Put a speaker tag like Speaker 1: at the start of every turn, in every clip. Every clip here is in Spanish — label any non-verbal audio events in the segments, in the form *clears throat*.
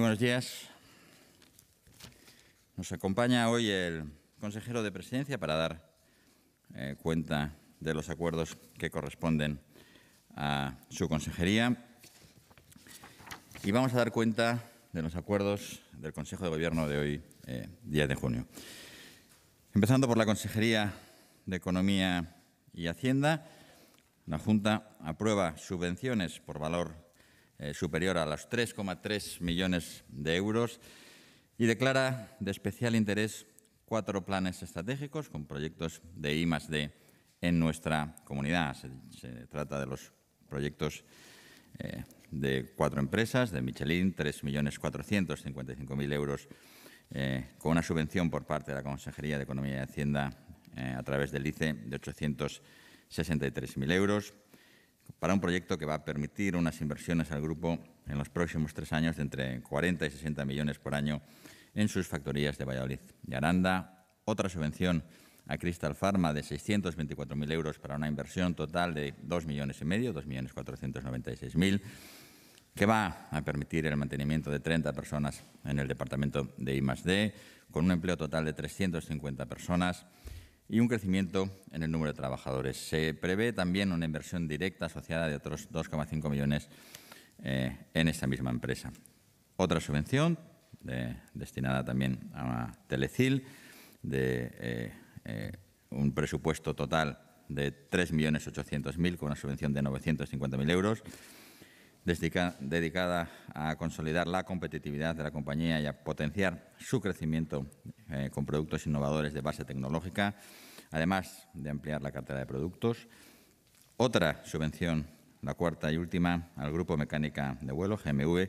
Speaker 1: buenos días. Nos acompaña hoy el consejero de presidencia para dar eh, cuenta de los acuerdos que corresponden a su consejería. Y vamos a dar cuenta de los acuerdos del Consejo de Gobierno de hoy, 10 eh, de junio. Empezando por la Consejería de Economía y Hacienda, la Junta aprueba subvenciones por valor eh, superior a los 3,3 millones de euros y declara de especial interés cuatro planes estratégicos con proyectos de I más D en nuestra comunidad. Se, trata de los proyectos eh, de cuatro empresas, de Michelin, 3.455.000 euros eh, con una subvención por parte de la Consejería de Economía y Hacienda a través del ICE de 863.000 euros para un proyecto que va a permitir unas inversiones al grupo en los próximos tres años de entre 40 y 60 millones por año en sus factorías de Valladolid y Aranda, otra subvención a Crystal Pharma de 624.000 euros para una inversión total de 2 millones y medio, 2.496.000, que va a permitir el mantenimiento de 30 personas en el departamento de I+.D., con un empleo total de 350 personas y un crecimiento en el número de trabajadores. Se prevé también una inversión directa asociada de otros 2,5 millones eh, en esta misma empresa. Otra subvención destinada también a Telecil de eh, eh, un presupuesto total de 3.800.000 con una subvención de 950.000 euros dedicada a consolidar la competitividad de la compañía y a potenciar su crecimiento eh, con productos innovadores de base tecnológica, además de ampliar la cartera de productos. Otra subvención, la cuarta y última, al Grupo Mecánica de Vuelo, GMV,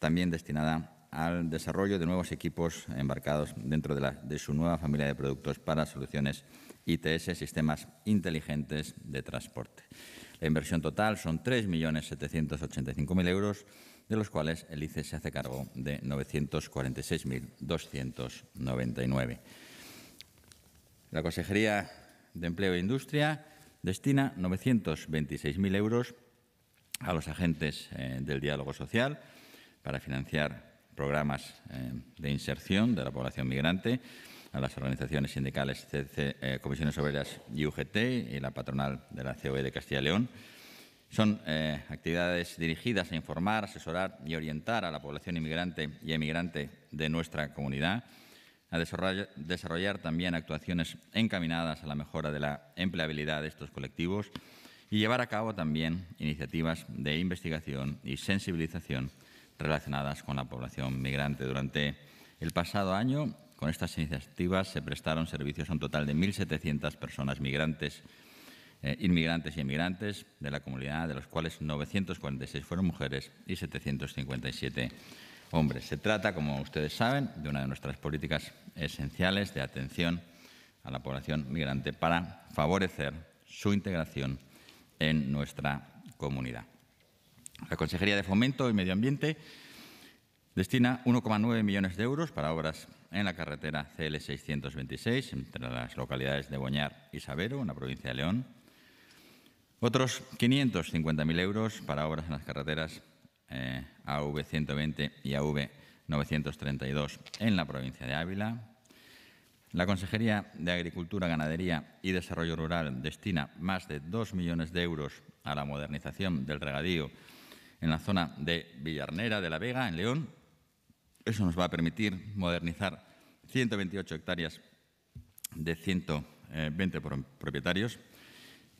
Speaker 1: también destinada al desarrollo de nuevos equipos embarcados dentro de su nueva familia de productos para soluciones ITS, sistemas inteligentes de transporte. La inversión total son 3.785.000 euros, de los cuales el ICE se hace cargo de 946.299. La Consejería de Empleo e Industria destina 926.000 euros a los agentes eh, del diálogo social para financiar programas eh, de inserción de la población migrante a las organizaciones sindicales, CC, eh, Comisiones Obreras y UGT y la patronal de la COE de Castilla y León. Son eh, actividades dirigidas a informar, asesorar y orientar a la población inmigrante y emigrante de nuestra comunidad, a desarrollar también actuaciones encaminadas a la mejora de la empleabilidad de estos colectivos y llevar a cabo también iniciativas de investigación y sensibilización relacionadas con la población migrante. Durante el pasado año con estas iniciativas se prestaron servicios a un total de 1.700 personas migrantes, eh, inmigrantes y emigrantes de la comunidad, de los cuales 946 fueron mujeres y 757 hombres. Se trata, como ustedes saben, de una de nuestras políticas esenciales de atención a la población migrante para favorecer su integración en nuestra comunidad. La Consejería de Fomento y Medio Ambiente Destina 1,9 millones de euros para obras en la carretera CL626 entre las localidades de Boñar y Sabero, en la provincia de León. Otros 550.000 euros para obras en las carreteras eh, AV120 y AV932 en la provincia de Ávila. La Consejería de Agricultura, Ganadería y Desarrollo Rural destina más de 2 millones de euros a la modernización del regadío en la zona de Villarnera de la Vega, en León, eso nos va a permitir modernizar 128 hectáreas de 120 propietarios.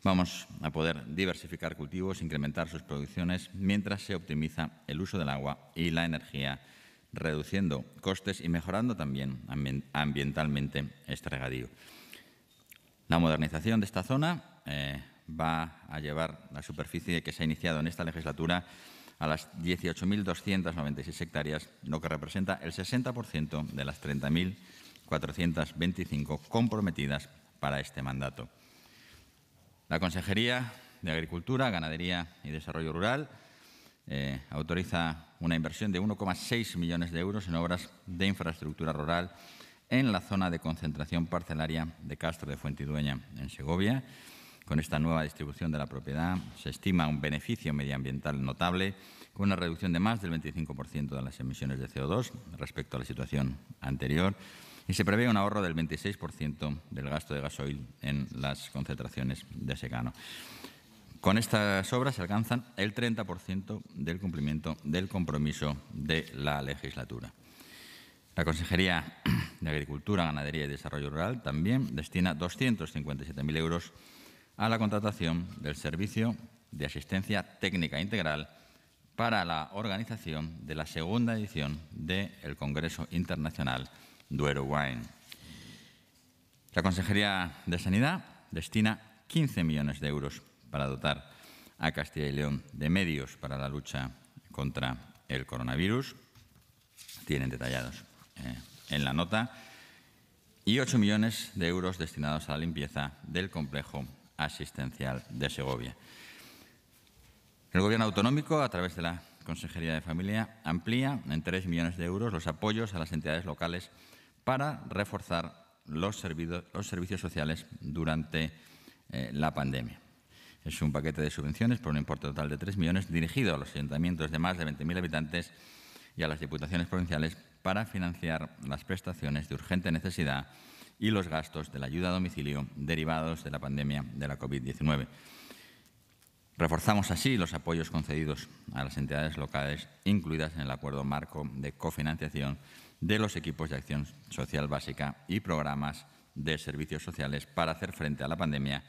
Speaker 1: Vamos a poder diversificar cultivos, incrementar sus producciones, mientras se optimiza el uso del agua y la energía, reduciendo costes y mejorando también ambientalmente este regadío. La modernización de esta zona eh, va a llevar la superficie que se ha iniciado en esta legislatura a las 18.296 hectáreas, lo que representa el 60% de las 30.425 comprometidas para este mandato. La Consejería de Agricultura, Ganadería y Desarrollo Rural eh, autoriza una inversión de 1,6 millones de euros en obras de infraestructura rural en la zona de concentración parcelaria de Castro de Fuentidueña, en Segovia, con esta nueva distribución de la propiedad se estima un beneficio medioambiental notable con una reducción de más del 25% de las emisiones de CO2 respecto a la situación anterior y se prevé un ahorro del 26% del gasto de gasoil en las concentraciones de secano. Con estas obras se alcanzan el 30% del cumplimiento del compromiso de la legislatura. La Consejería de Agricultura, Ganadería y Desarrollo Rural también destina 257.000 euros a la contratación del servicio de asistencia técnica integral para la organización de la segunda edición del Congreso Internacional Duero Wine. La Consejería de Sanidad destina 15 millones de euros para dotar a Castilla y León de medios para la lucha contra el coronavirus. Tienen detallados eh, en la nota. Y 8 millones de euros destinados a la limpieza del complejo asistencial de Segovia. El Gobierno autonómico, a través de la Consejería de Familia, amplía en 3 millones de euros los apoyos a las entidades locales para reforzar los, servicios sociales durante eh, la pandemia. Es un paquete de subvenciones por un importe total de 3 millones dirigido a los ayuntamientos de más de 20.000 habitantes y a las diputaciones provinciales para financiar las prestaciones de urgente necesidad y los gastos de la ayuda a domicilio derivados de la pandemia de la COVID-19. Reforzamos así los apoyos concedidos a las entidades locales incluidas en el acuerdo marco de cofinanciación de los equipos de acción social básica y programas de servicios sociales para hacer frente a la pandemia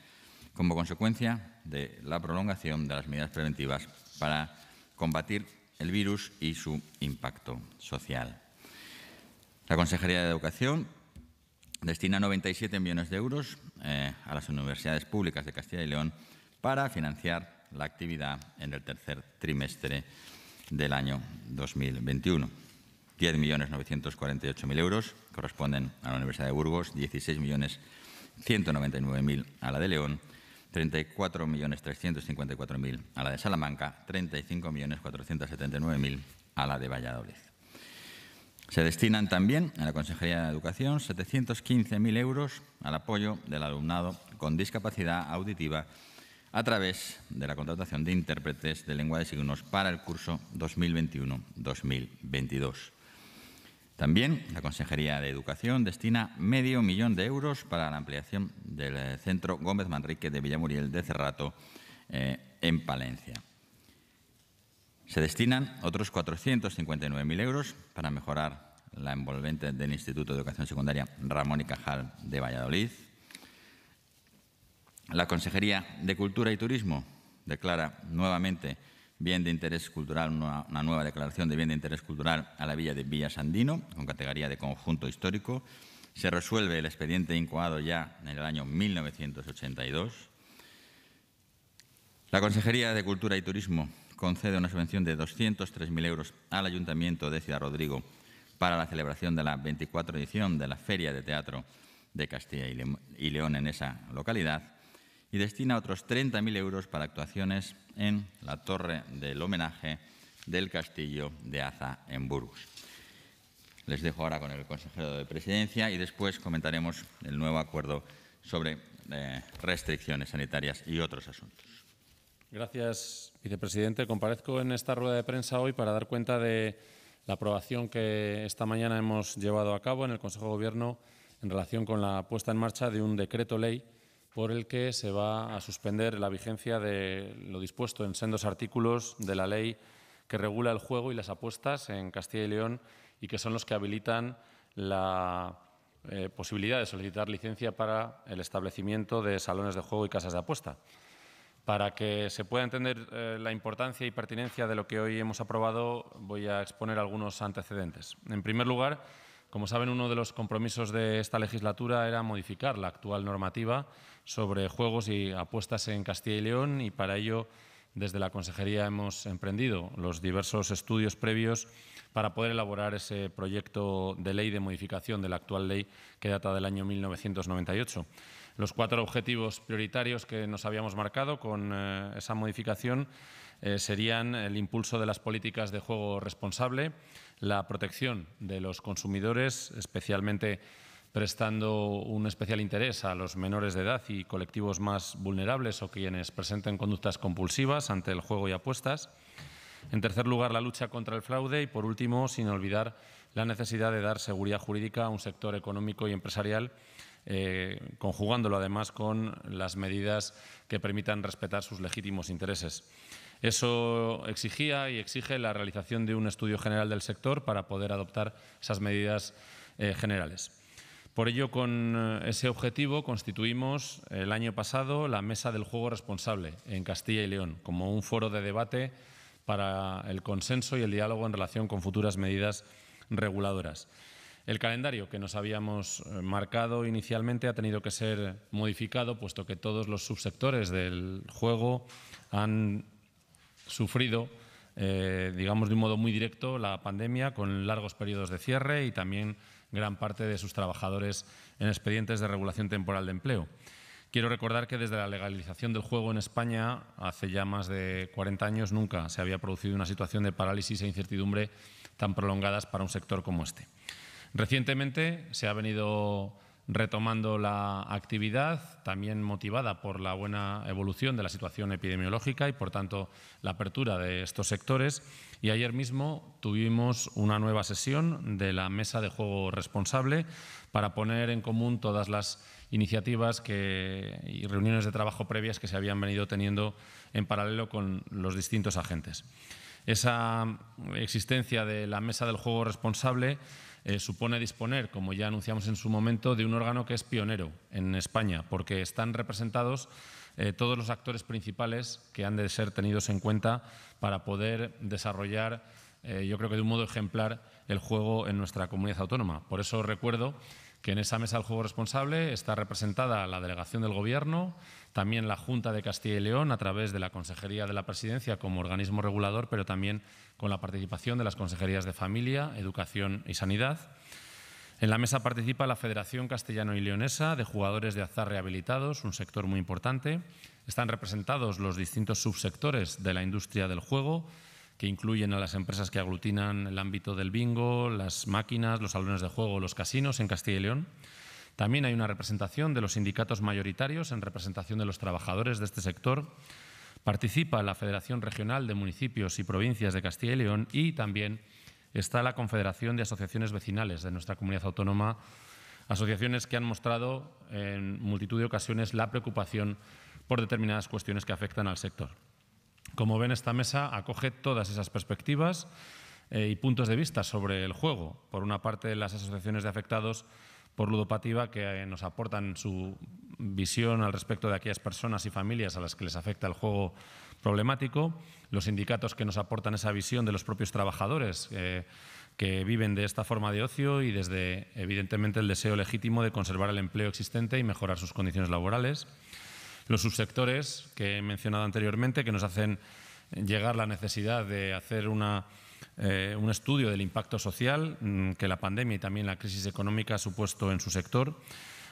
Speaker 1: como consecuencia de la prolongación de las medidas preventivas para combatir el virus y su impacto social. La Consejería de Educación destina 97 millones de euros eh, a las universidades públicas de Castilla y León para financiar la actividad en el tercer trimestre del año 2021. 10.948.000 euros corresponden a la Universidad de Burgos, 16.199.000 a la de León, 34.354.000 a la de Salamanca, 35.479.000 a la de Valladolid. Se destinan también a la Consejería de Educación 715.000 euros al apoyo del alumnado con discapacidad auditiva a través de la contratación de intérpretes de lengua de signos para el curso 2021-2022. También la Consejería de Educación destina medio millón de euros para la ampliación del Centro Gómez Manrique de Villamuriel de Cerrato eh, en Palencia. Se destinan otros 459.000 euros para mejorar la envolvente del Instituto de Educación Secundaria Ramón y Cajal de Valladolid. La Consejería de Cultura y Turismo declara nuevamente bien de interés cultural, una, nueva declaración de bien de interés cultural a la villa de Villa Sandino, con categoría de conjunto histórico. Se resuelve el expediente incoado ya en el año 1982. La Consejería de Cultura y Turismo concede una subvención de 203.000 euros al Ayuntamiento de Ciudad Rodrigo para la celebración de la 24 edición de la Feria de Teatro de Castilla y León en esa localidad y destina otros 30.000 euros para actuaciones en la Torre del Homenaje del Castillo de Aza en Burgos. Les dejo ahora con el consejero de Presidencia y después comentaremos el nuevo acuerdo sobre eh, restricciones sanitarias y otros asuntos.
Speaker 2: Gracias, vicepresidente. Comparezco en esta rueda de prensa hoy para dar cuenta de la aprobación que esta mañana hemos llevado a cabo en el Consejo de Gobierno en relación con la puesta en marcha de un decreto ley por el que se va a suspender la vigencia de lo dispuesto en sendos artículos de la ley que regula el juego y las apuestas en Castilla y León y que son los que habilitan la eh, posibilidad de solicitar licencia para el establecimiento de salones de juego y casas de apuesta. Para que se pueda entender eh, la importancia y pertinencia de lo que hoy hemos aprobado, voy a exponer algunos antecedentes. En primer lugar, como saben, uno de los compromisos de esta legislatura era modificar la actual normativa sobre juegos y apuestas en Castilla y León y para ello desde la Consejería hemos emprendido los diversos estudios previos para poder elaborar ese proyecto de ley de modificación de la actual ley que data del año 1998 los cuatro objetivos prioritarios que nos habíamos marcado con eh, esa modificación eh, serían el impulso de las políticas de juego responsable, la protección de los consumidores, especialmente prestando un especial interés a los menores de edad y colectivos más vulnerables o quienes presenten conductas compulsivas ante el juego y apuestas. En tercer lugar, la lucha contra el fraude y, por último, sin olvidar la necesidad de dar seguridad jurídica a un sector económico y empresarial eh, conjugándolo además con las medidas que permitan respetar sus legítimos intereses. Eso exigía y exige la realización de un estudio general del sector para poder adoptar esas medidas eh, generales. Por ello, con eh, ese objetivo, constituimos el año pasado la Mesa del Juego Responsable en Castilla y León, como un foro de debate para el consenso y el diálogo en relación con futuras medidas reguladoras. El calendario que nos habíamos eh, marcado inicialmente ha tenido que ser modificado, puesto que todos los subsectores del juego han sufrido, eh, digamos, de un modo muy directo la pandemia, con largos periodos de cierre y también gran parte de sus trabajadores en expedientes de regulación temporal de empleo. Quiero recordar que desde la legalización del juego en España, hace ya más de 40 años, nunca se había producido una situación de parálisis e incertidumbre tan prolongadas para un sector como este. Recientemente se ha venido retomando la actividad, también motivada por la buena evolución de la situación epidemiológica y, por tanto, la apertura de estos sectores. Y ayer mismo tuvimos una nueva sesión de la Mesa de Juego Responsable para poner en común todas las iniciativas que, y reuniones de trabajo previas que se habían venido teniendo en paralelo con los distintos agentes. Esa existencia de la Mesa del Juego Responsable eh, supone disponer, como ya anunciamos en su momento, de un órgano que es pionero en España, porque están representados eh, todos los actores principales que han de ser tenidos en cuenta para poder desarrollar, eh, yo creo que de un modo ejemplar, el juego en nuestra comunidad autónoma. Por eso recuerdo que en esa mesa del juego responsable está representada la delegación del Gobierno, también la Junta de Castilla y León a través de la Consejería de la Presidencia como organismo regulador, pero también con la participación de las Consejerías de Familia, Educación y Sanidad. En la mesa participa la Federación Castellano y Leonesa de Jugadores de Azar Rehabilitados, un sector muy importante. Están representados los distintos subsectores de la industria del juego, que incluyen a las empresas que aglutinan el ámbito del bingo, las máquinas, los salones de juego, los casinos en Castilla y León. También hay una representación de los sindicatos mayoritarios en representación de los trabajadores de este sector. Participa la Federación Regional de Municipios y Provincias de Castilla y León y también está la Confederación de Asociaciones Vecinales de nuestra comunidad autónoma, asociaciones que han mostrado en multitud de ocasiones la preocupación por determinadas cuestiones que afectan al sector. Como ven, esta mesa acoge todas esas perspectivas eh, y puntos de vista sobre el juego. Por una parte, las asociaciones de afectados por ludopatía que eh, nos aportan su visión al respecto de aquellas personas y familias a las que les afecta el juego problemático, los sindicatos que nos aportan esa visión de los propios trabajadores eh, que viven de esta forma de ocio y desde, evidentemente, el deseo legítimo de conservar el empleo existente y mejorar sus condiciones laborales, los subsectores que he mencionado anteriormente que nos hacen llegar la necesidad de hacer una eh, un estudio del impacto social mm, que la pandemia y también la crisis económica ha supuesto en su sector.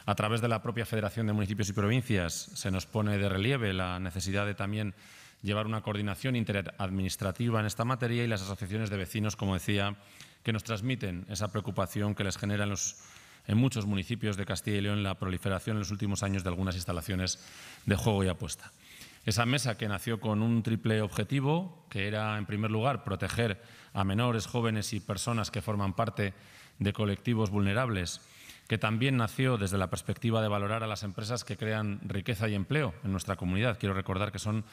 Speaker 2: A través de la propia Federación de Municipios y Provincias se nos pone de relieve la necesidad de también llevar una coordinación interadministrativa en esta materia y las asociaciones de vecinos, como decía, que nos transmiten esa preocupación que les genera en muchos municipios de Castilla y León la proliferación en los últimos años de algunas instalaciones de juego y apuesta. Esa mesa que nació con un triple objetivo, que era, en primer lugar, proteger a menores, jóvenes y personas que forman parte de colectivos vulnerables, que también nació desde la perspectiva de valorar a las empresas que crean riqueza y empleo en nuestra comunidad. Quiero recordar que son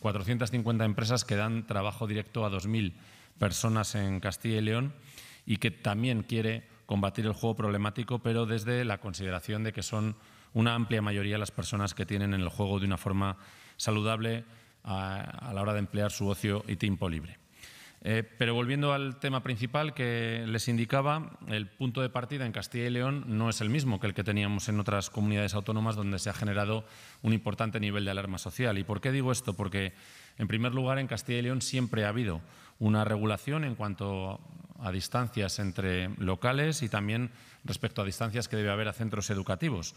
Speaker 2: 450 empresas que dan trabajo directo a 2.000 personas en Castilla y León y que también quiere combatir el juego problemático, pero desde la consideración de que son una amplia mayoría de las personas que tienen en el juego de una forma saludable a, la hora de emplear su ocio y tiempo libre. Eh, pero volviendo al tema principal que les indicaba, el punto de partida en Castilla y León no es el mismo que el que teníamos en otras comunidades autónomas donde se ha generado un importante nivel de alarma social. ¿Y por qué digo esto? Porque, en primer lugar, en Castilla y León siempre ha habido una regulación en cuanto a distancias entre locales y también respecto a distancias que debe haber a centros educativos.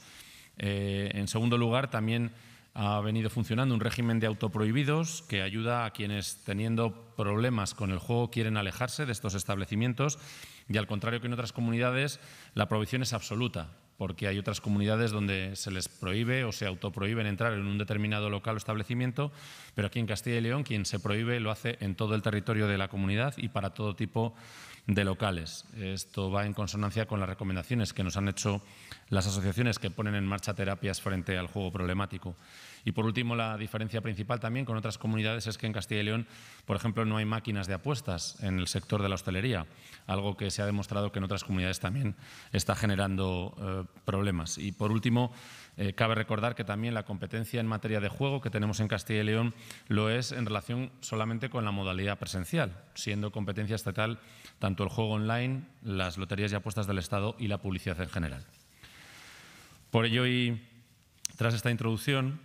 Speaker 2: Eh, en segundo lugar, también ha venido funcionando un régimen de autoprohibidos que ayuda a quienes teniendo problemas con el juego quieren alejarse de estos establecimientos y al contrario que en otras comunidades la prohibición es absoluta porque hay otras comunidades donde se les prohíbe o se autoprohíben entrar en un determinado local o establecimiento, pero aquí en Castilla y León quien se prohíbe lo hace en todo el territorio de la comunidad y para todo tipo de de locales. Esto va en consonancia con las recomendaciones que nos han hecho las asociaciones que ponen en marcha terapias frente al juego problemático. Y por último, la diferencia principal también con otras comunidades es que en Castilla y León, por ejemplo, no hay máquinas de apuestas en el sector de la hostelería, algo que se ha demostrado que en otras comunidades también está generando eh, problemas. Y por último, eh, cabe recordar que también la competencia en materia de juego que tenemos en Castilla y León lo es en relación solamente con la modalidad presencial, siendo competencia estatal tanto el juego online, las loterías y apuestas del Estado y la publicidad en general. Por ello, y tras esta introducción,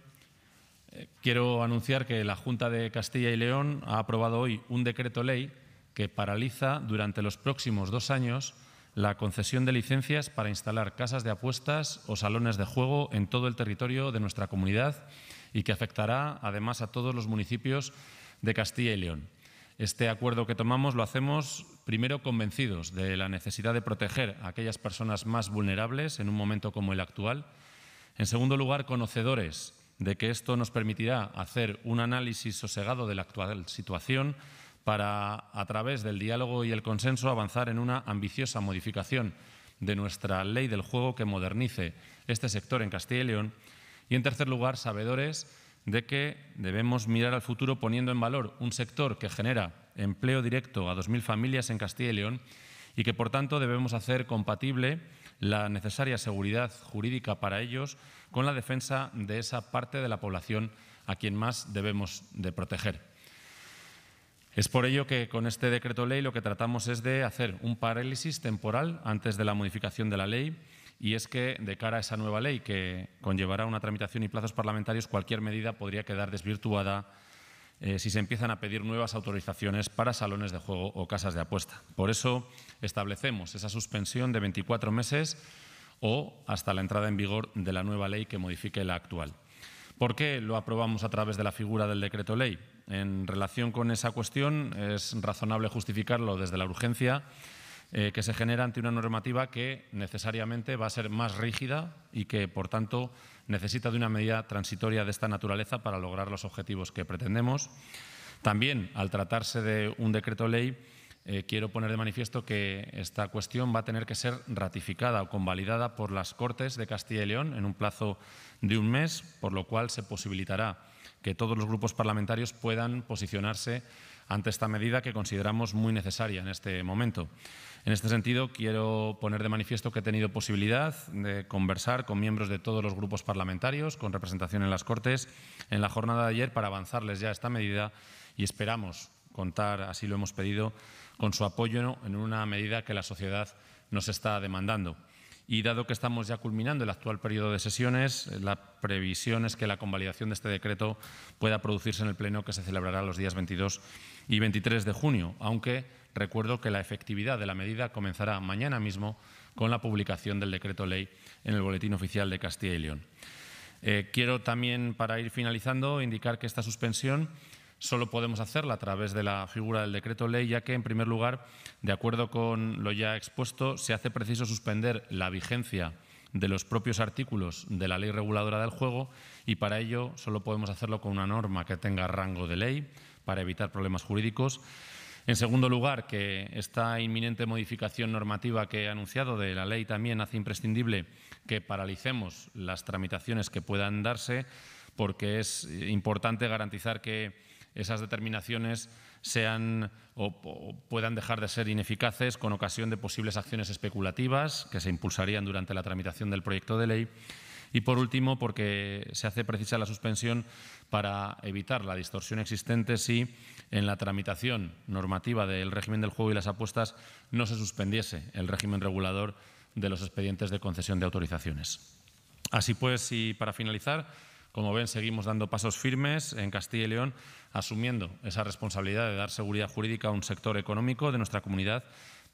Speaker 2: eh, quiero anunciar que la Junta de Castilla y León ha aprobado hoy un decreto ley que paraliza durante los próximos dos años la concesión de licencias para instalar casas de apuestas o salones de juego en todo el territorio de nuestra comunidad y que afectará además a todos los municipios de Castilla y León. Este acuerdo que tomamos lo hacemos primero convencidos de la necesidad de proteger a aquellas personas más vulnerables en un momento como el actual. En segundo lugar, conocedores de que esto nos permitirá hacer un análisis sosegado de la actual situación para, a través del diálogo y el consenso, avanzar en una ambiciosa modificación de nuestra ley del juego que modernice este sector en Castilla y León. Y, en tercer lugar, sabedores de que debemos mirar al futuro poniendo en valor un sector que genera empleo directo a 2.000 familias en Castilla y León y que, por tanto, debemos hacer compatible la necesaria seguridad jurídica para ellos con la defensa de esa parte de la población a quien más debemos de proteger. Es por ello que con este decreto ley lo que tratamos es de hacer un parálisis temporal antes de la modificación de la ley y es que de cara a esa nueva ley que conllevará una tramitación y plazos parlamentarios cualquier medida podría quedar desvirtuada eh, si se empiezan a pedir nuevas autorizaciones para salones de juego o casas de apuesta. Por eso establecemos esa suspensión de 24 meses o hasta la entrada en vigor de la nueva ley que modifique la actual. ¿Por qué lo aprobamos a través de la figura del decreto ley? En relación con esa cuestión, es razonable justificarlo desde la urgencia eh, que se genera ante una normativa que necesariamente va a ser más rígida y que, por tanto, necesita de una medida transitoria de esta naturaleza para lograr los objetivos que pretendemos. También, al tratarse de un decreto ley, eh, quiero poner de manifiesto que esta cuestión va a tener que ser ratificada o convalidada por las Cortes de Castilla y León en un plazo de un mes, por lo cual se posibilitará que todos los grupos parlamentarios puedan posicionarse ante esta medida que consideramos muy necesaria en este momento. En este sentido, quiero poner de manifiesto que he tenido posibilidad de conversar con miembros de todos los grupos parlamentarios con representación en las Cortes en la jornada de ayer para avanzarles ya esta medida y esperamos contar, así lo hemos pedido, con su apoyo en una medida que la sociedad nos está demandando. Y dado que estamos ya culminando el actual periodo de sesiones, la previsión es que la convalidación de este decreto pueda producirse en el Pleno que se celebrará los días 22 y 23 de junio, aunque Recuerdo que la efectividad de la medida comenzará mañana mismo con la publicación del decreto ley en el Boletín Oficial de Castilla y León. Eh, quiero también, para ir finalizando, indicar que esta suspensión solo podemos hacerla a través de la figura del decreto ley, ya que, en primer lugar, de acuerdo con lo ya expuesto, se hace preciso suspender la vigencia de los propios artículos de la ley reguladora del juego y para ello solo podemos hacerlo con una norma que tenga rango de ley para evitar problemas jurídicos en segundo lugar, que esta inminente modificación normativa que he anunciado de la ley también hace imprescindible que paralicemos las tramitaciones que puedan darse, porque es importante garantizar que esas determinaciones sean o, puedan dejar de ser ineficaces con ocasión de posibles acciones especulativas que se impulsarían durante la tramitación del proyecto de ley y por último, porque se hace precisa la suspensión para evitar la distorsión existente si en la tramitación normativa del régimen del juego y las apuestas no se suspendiese el régimen regulador de los expedientes de concesión de autorizaciones. Así pues, y para finalizar, como ven, seguimos dando pasos firmes en Castilla y León, asumiendo esa responsabilidad de dar seguridad jurídica a un sector económico de nuestra comunidad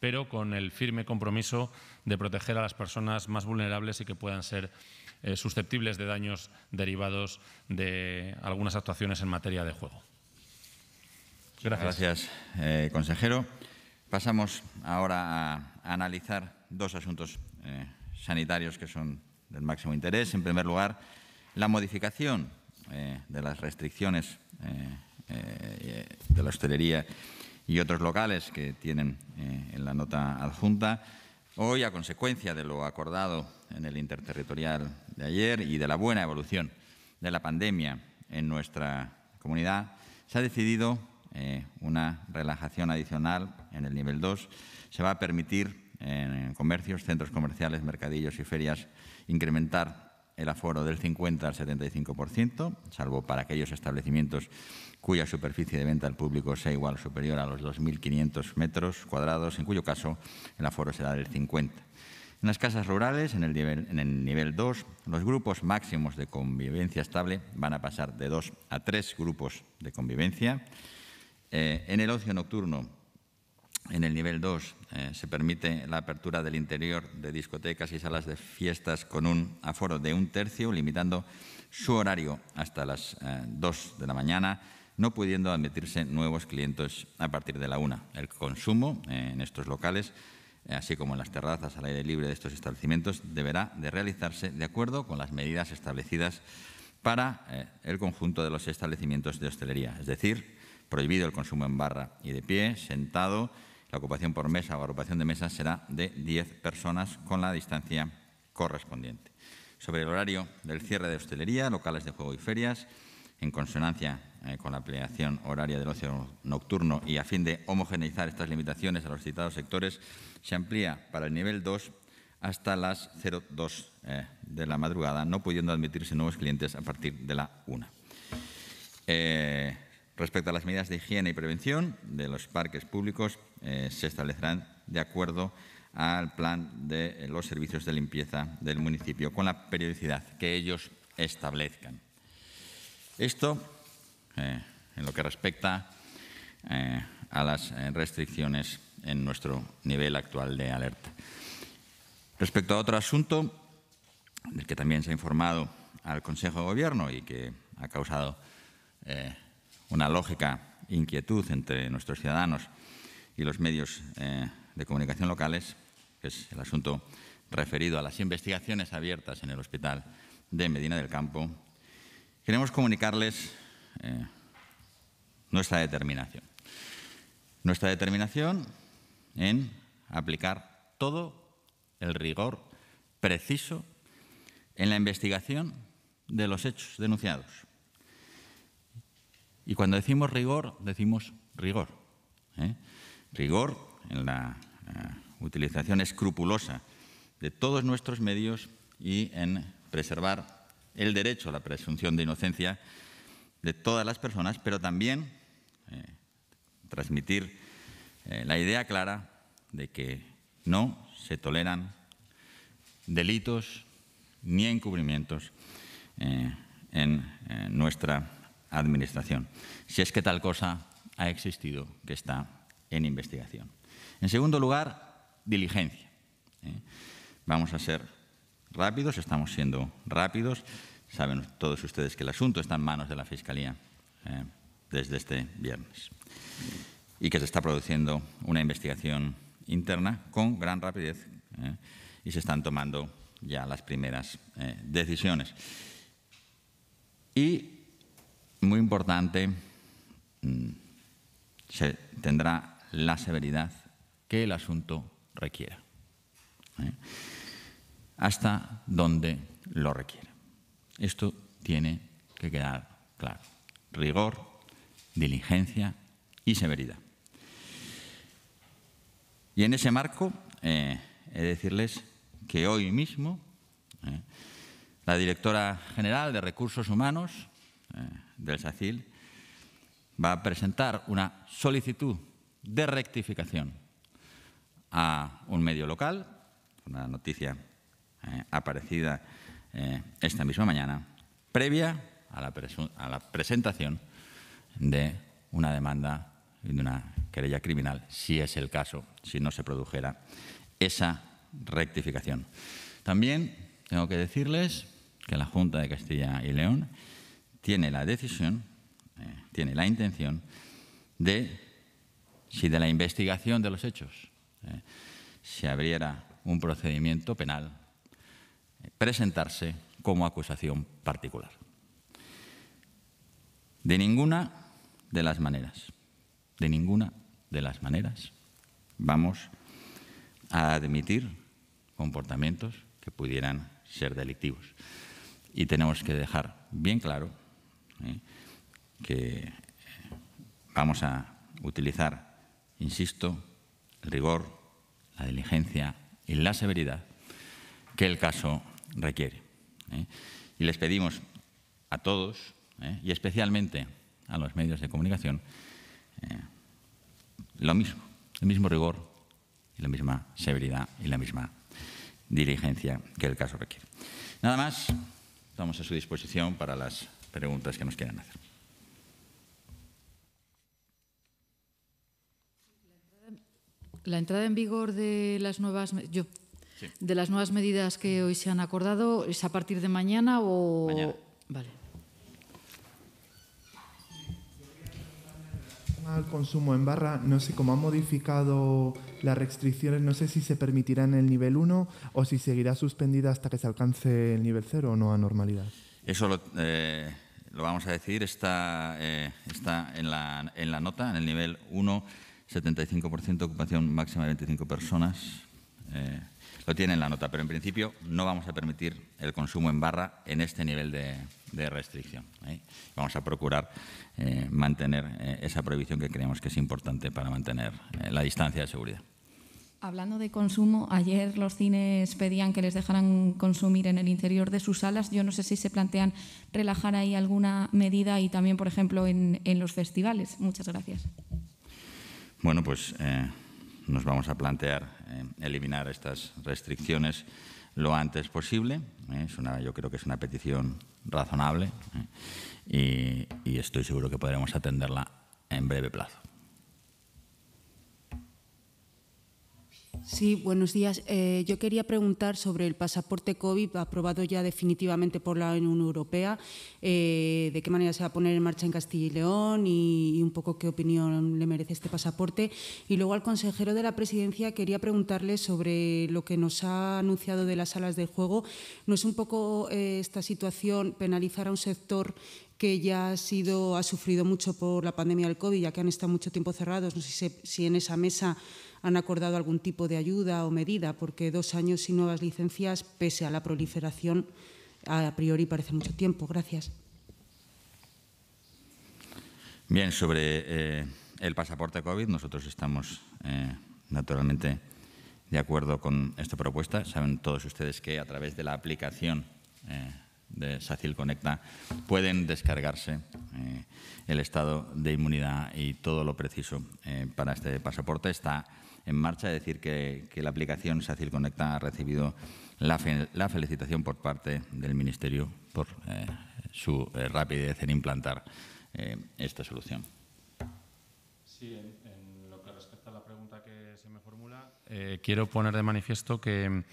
Speaker 2: pero con el firme compromiso de proteger a las personas más vulnerables y que puedan ser eh, susceptibles de daños derivados de algunas actuaciones en materia de juego.
Speaker 1: Gracias. Gracias, eh, consejero. Pasamos ahora a, analizar dos asuntos eh, sanitarios que son del máximo interés. En primer lugar, la modificación de las restricciones de la hostelería y otros locales que tienen eh, en la nota adjunta. Hoy, a consecuencia de lo acordado en el interterritorial de ayer y de la buena evolución de la pandemia en nuestra comunidad, se ha decidido eh, una relajación adicional en el nivel 2. Se va a permitir en comercios, centros comerciales, mercadillos y ferias incrementar el aforo del 50 al 75%, salvo para aquellos establecimientos cuya superficie de venta al público sea igual o superior a los 2.500 metros cuadrados, en cuyo caso el aforo será del 50. En las casas rurales, en el, nivel, 2, los grupos máximos de convivencia estable van a pasar de 2 a 3 grupos de convivencia. Eh, en el ocio nocturno, en el nivel 2, eh, se permite la apertura del interior de discotecas y salas de fiestas con un aforo de un tercio, limitando su horario hasta las 2 eh, de la mañana no pudiendo admitirse nuevos clientes a partir de la una. El consumo eh, en estos locales, eh, así como en las terrazas al aire libre de estos establecimientos, deberá de realizarse de acuerdo con las medidas establecidas para eh, el conjunto de los establecimientos de hostelería, es decir, prohibido el consumo en barra y de pie, sentado, la ocupación por mesa o agrupación de mesas será de 10 personas con la distancia correspondiente. Sobre el horario del cierre de hostelería, locales de juego y ferias, en consonancia eh, con la ampliación horaria del ocio nocturno y a fin de homogeneizar estas limitaciones a los citados sectores, se amplía para el nivel 2 hasta las 02 eh, de la madrugada, no pudiendo admitirse nuevos clientes a partir de la 1. Eh, respecto a las medidas de higiene y prevención de los parques públicos, se establecerán de acuerdo al plan de los servicios de limpieza del municipio, con la periodicidad que ellos establezcan. Esto eh, en lo que respecta eh, a las eh, restricciones en nuestro nivel actual de alerta. Respecto a otro asunto del que también se ha informado al Consejo de Gobierno y que ha causado una lógica inquietud entre nuestros ciudadanos y los medios de comunicación locales, que es el asunto referido a las investigaciones abiertas en el Hospital de Medina del Campo, queremos comunicarles eh, nuestra determinación. Nuestra determinación en aplicar todo el rigor preciso en la investigación de los hechos denunciados. Y cuando decimos rigor, decimos rigor. ¿eh? Rigor en la eh, utilización escrupulosa de todos nuestros medios y en preservar el derecho a la presunción de inocencia de todas las personas, pero también eh, transmitir eh, la idea clara de que no se toleran delitos ni encubrimientos eh, en nuestra administración, si es que tal cosa ha existido que está en investigación. En segundo lugar, diligencia. Vamos a ser rápidos, estamos siendo rápidos saben todos ustedes que el asunto está en manos de la Fiscalía eh, desde este viernes y que se está produciendo una investigación interna con gran rapidez eh, y se están tomando ya las primeras eh, decisiones. Y, muy importante, mm, se tendrá la severidad que el asunto requiera, hasta donde lo requiera. Esto tiene que quedar claro. Rigor, diligencia y severidad. Y en ese marco, eh, he de decirles que hoy mismo eh, la directora general de Recursos Humanos eh, del SACIL va a presentar una solicitud de rectificación a un medio local, una noticia aparecida eh, esta misma mañana, previa a la, a la presentación de una demanda de una querella criminal, si es el caso, si no se produjera esa rectificación. También tengo que decirles que la Junta de Castilla y León tiene la decisión, eh, tiene la intención de, si de la investigación de los hechos eh, se abriera un procedimiento penal presentarse como acusación particular. De ninguna de las maneras, de ninguna de las maneras vamos a admitir comportamientos que pudieran ser delictivos. Y tenemos que dejar bien claro ¿eh? que eh, vamos a utilizar, insisto, el rigor, la diligencia y la severidad que el caso requiere. ¿eh? Y les pedimos a todos, ¿eh? y especialmente a los medios de comunicación, eh, lo mismo, el mismo rigor y la misma severidad y la misma diligencia que el caso requiere. Nada más, estamos a su disposición para las preguntas que nos quieran hacer.
Speaker 3: La entrada en vigor de las nuevas. Yo de las nuevas medidas que hoy se han acordado, ¿es a partir de mañana o...? Mañana. Vale.
Speaker 4: al consumo en barra, no sé cómo han modificado las restricciones, no sé si se permitirá en el nivel 1 o si seguirá suspendida hasta que se alcance el nivel 0 o no a normalidad.
Speaker 1: Eso lo, eh, vamos a decir, está, eh, está en, la, en la nota, en el nivel 1, 75% ocupación máxima de 25 personas. Eh, lo tienen la nota, pero en principio no vamos a permitir el consumo en barra en este nivel de, restricción. ¿eh? Vamos a procurar eh, mantener eh, esa prohibición que creemos que es importante para mantener la distancia de seguridad.
Speaker 3: Hablando de consumo, ayer los cines pedían que les dejaran consumir en el interior de sus salas. Yo no sé si se plantean relajar ahí alguna medida y también, por ejemplo, en, los festivales. Muchas gracias.
Speaker 1: Bueno, pues nos vamos a plantear eh, eliminar estas restricciones lo antes posible. Eh, es una, yo creo que es una petición razonable eh, y, y estoy seguro que podremos atenderla en breve plazo.
Speaker 5: Sí, buenos días. Eh, yo quería preguntar sobre el pasaporte COVID aprobado ya definitivamente por la Unión Europea, eh, de qué manera se va a poner en marcha en Castilla y León y, un poco qué opinión le merece este pasaporte. Y luego al consejero de la presidencia quería preguntarle sobre lo que nos ha anunciado de las salas de juego. ¿No es un poco eh, esta situación penalizar a un sector que ya ha, sido, ha sufrido mucho por la pandemia del COVID, ya que han estado mucho tiempo cerrados? No sé si en esa mesa han acordado algún tipo de ayuda o medida, porque dos años sin nuevas licencias, pese a la proliferación, a priori parece mucho tiempo. Gracias.
Speaker 1: Bien, sobre eh, el pasaporte COVID, nosotros estamos eh, naturalmente de acuerdo con esta propuesta. Saben todos ustedes que a través de la aplicación eh, de SACIL Conecta pueden descargarse el estado de inmunidad y todo lo preciso para este pasaporte. Está en marcha, es decir, que, la aplicación SACIL Conecta ha recibido la, felicitación por parte del Ministerio por eh, su eh, rapidez en implantar eh, esta solución.
Speaker 2: Sí, en, en, lo que respecta a la pregunta que se me formula, quiero poner de manifiesto que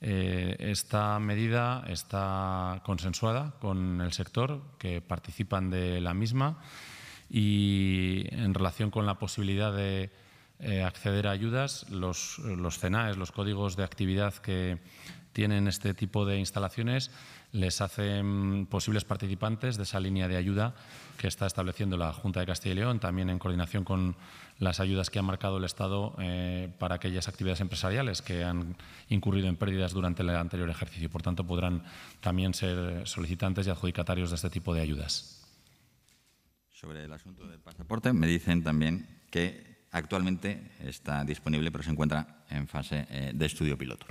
Speaker 2: esta medida está consensuada con el sector, que participan de la misma y en relación con la posibilidad de eh, acceder a ayudas. Los, los CENAES, los códigos de actividad que tienen este tipo de instalaciones, les hacen posibles participantes de esa línea de ayuda que está estableciendo la Junta de Castilla y León, también en coordinación con las ayudas que ha marcado el Estado eh, para aquellas actividades empresariales que han incurrido en pérdidas durante el anterior ejercicio. Por tanto, podrán también ser solicitantes
Speaker 1: y adjudicatarios de este tipo de ayudas. Sobre el asunto del pasaporte, me dicen también que Actualmente está disponible, pero se encuentra en fase eh, de estudio piloto.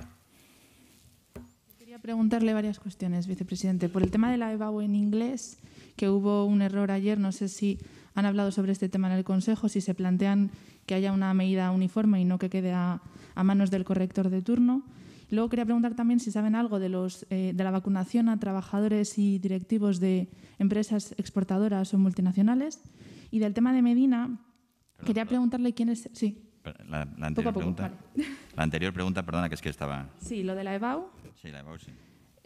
Speaker 3: Quería preguntarle varias cuestiones, vicepresidente. Por el tema de la EBAU en inglés, que hubo un error ayer, no sé si han hablado sobre este tema en el Consejo, si se plantean que haya una medida uniforme y no que quede a, manos del corrector de turno. Luego quería preguntar también si saben algo de, los, eh, de la vacunación a trabajadores y directivos de empresas exportadoras o multinacionales. Y del tema de Medina, Quería preguntarle quién es. Sí.
Speaker 1: La, anterior pregunta. La anterior pregunta, perdona, que es que estaba.
Speaker 3: Sí, lo de la EBAU. Sí, la EBAU, sí.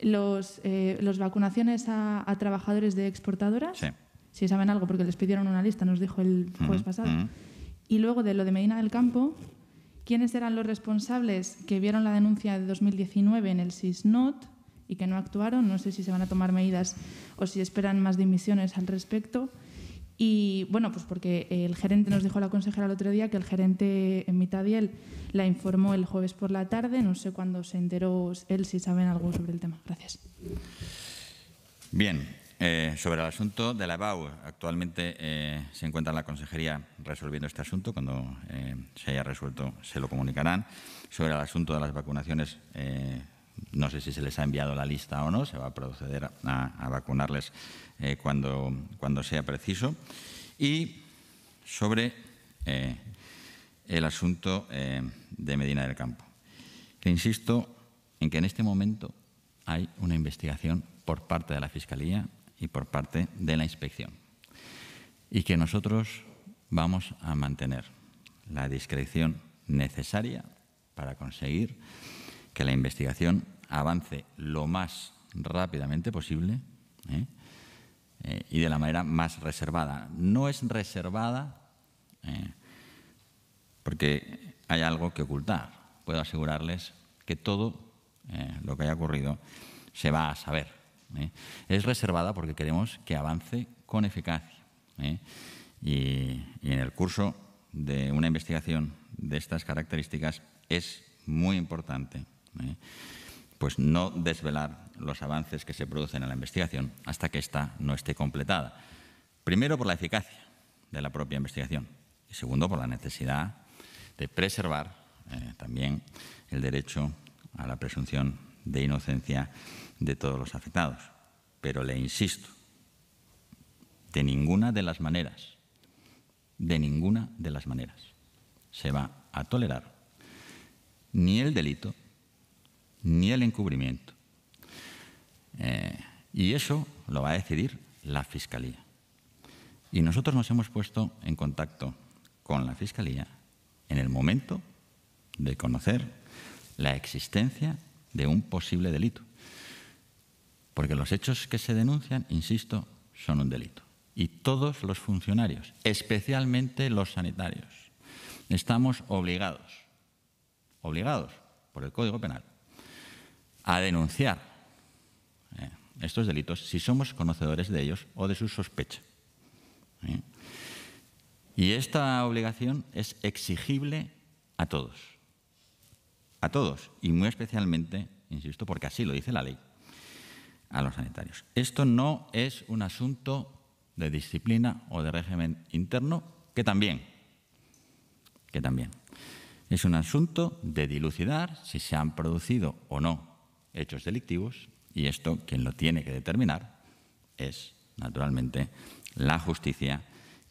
Speaker 3: Los, eh, los vacunaciones a, trabajadores de exportadoras. Sí. Si saben algo, porque les pidieron una lista, nos dijo el jueves pasado. Y luego de lo de Medina del Campo, ¿quiénes eran los responsables que vieron la denuncia de 2019 en el SISNOT y que no actuaron? No sé si se van a tomar medidas o si esperan más dimisiones al respecto. Y bueno, pues porque el gerente nos dijo la consejera el otro día que el gerente en mitad de él la informó el jueves por la tarde. No sé cuándo se enteró él, si saben algo sobre el tema. Gracias.
Speaker 1: Bien, eh, sobre el asunto de la EBAU, actualmente eh, se encuentra la Consejería resolviendo este asunto. Cuando eh, se haya resuelto, se lo comunicarán. Sobre el asunto de las vacunaciones, no sé si se les ha enviado la lista o no. Se va a proceder a vacunarles eh, cuando, cuando, sea preciso. Y sobre eh, el asunto eh, de Medina del Campo. Que insisto en que en este momento hay una investigación por parte de la Fiscalía y por parte de la inspección. Y que nosotros vamos a mantener la discreción necesaria para conseguir que la investigación avance lo más rápidamente posible eh, y de la manera más reservada. No es reservada eh, porque hay algo que ocultar. Puedo asegurarles que todo eh, lo que haya ocurrido se va a saber. Es reservada porque queremos que avance con eficacia. Y, en el curso de una investigación de estas características es muy importante pues no desvelar los avances que se producen en la investigación hasta que ésta no esté completada. Primero, por la eficacia de la propia investigación y segundo, por la necesidad de preservar eh, también el derecho a la presunción de inocencia de todos los afectados. Pero le insisto, de ninguna de las maneras, de ninguna de las maneras se va a tolerar ni el delito, ni el encubrimiento, eh, y eso lo va a decidir la Fiscalía. Y nosotros nos hemos puesto en contacto con la Fiscalía en el momento de conocer la existencia de un posible delito. Porque los hechos que se denuncian, insisto, son un delito. Y todos los funcionarios, especialmente los sanitarios, estamos obligados, obligados por el Código Penal, a denunciar estos delitos si somos conocedores de ellos o de su sospecha. ¿Eh? Y esta obligación es exigible a todos, a todos, y muy especialmente, insisto, porque así lo dice la ley, a los sanitarios. Esto no es un asunto de disciplina o de régimen interno, que también, que también. Es un asunto de dilucidar si se han producido o no hechos delictivos y esto, quien lo tiene que determinar, es, naturalmente, la justicia,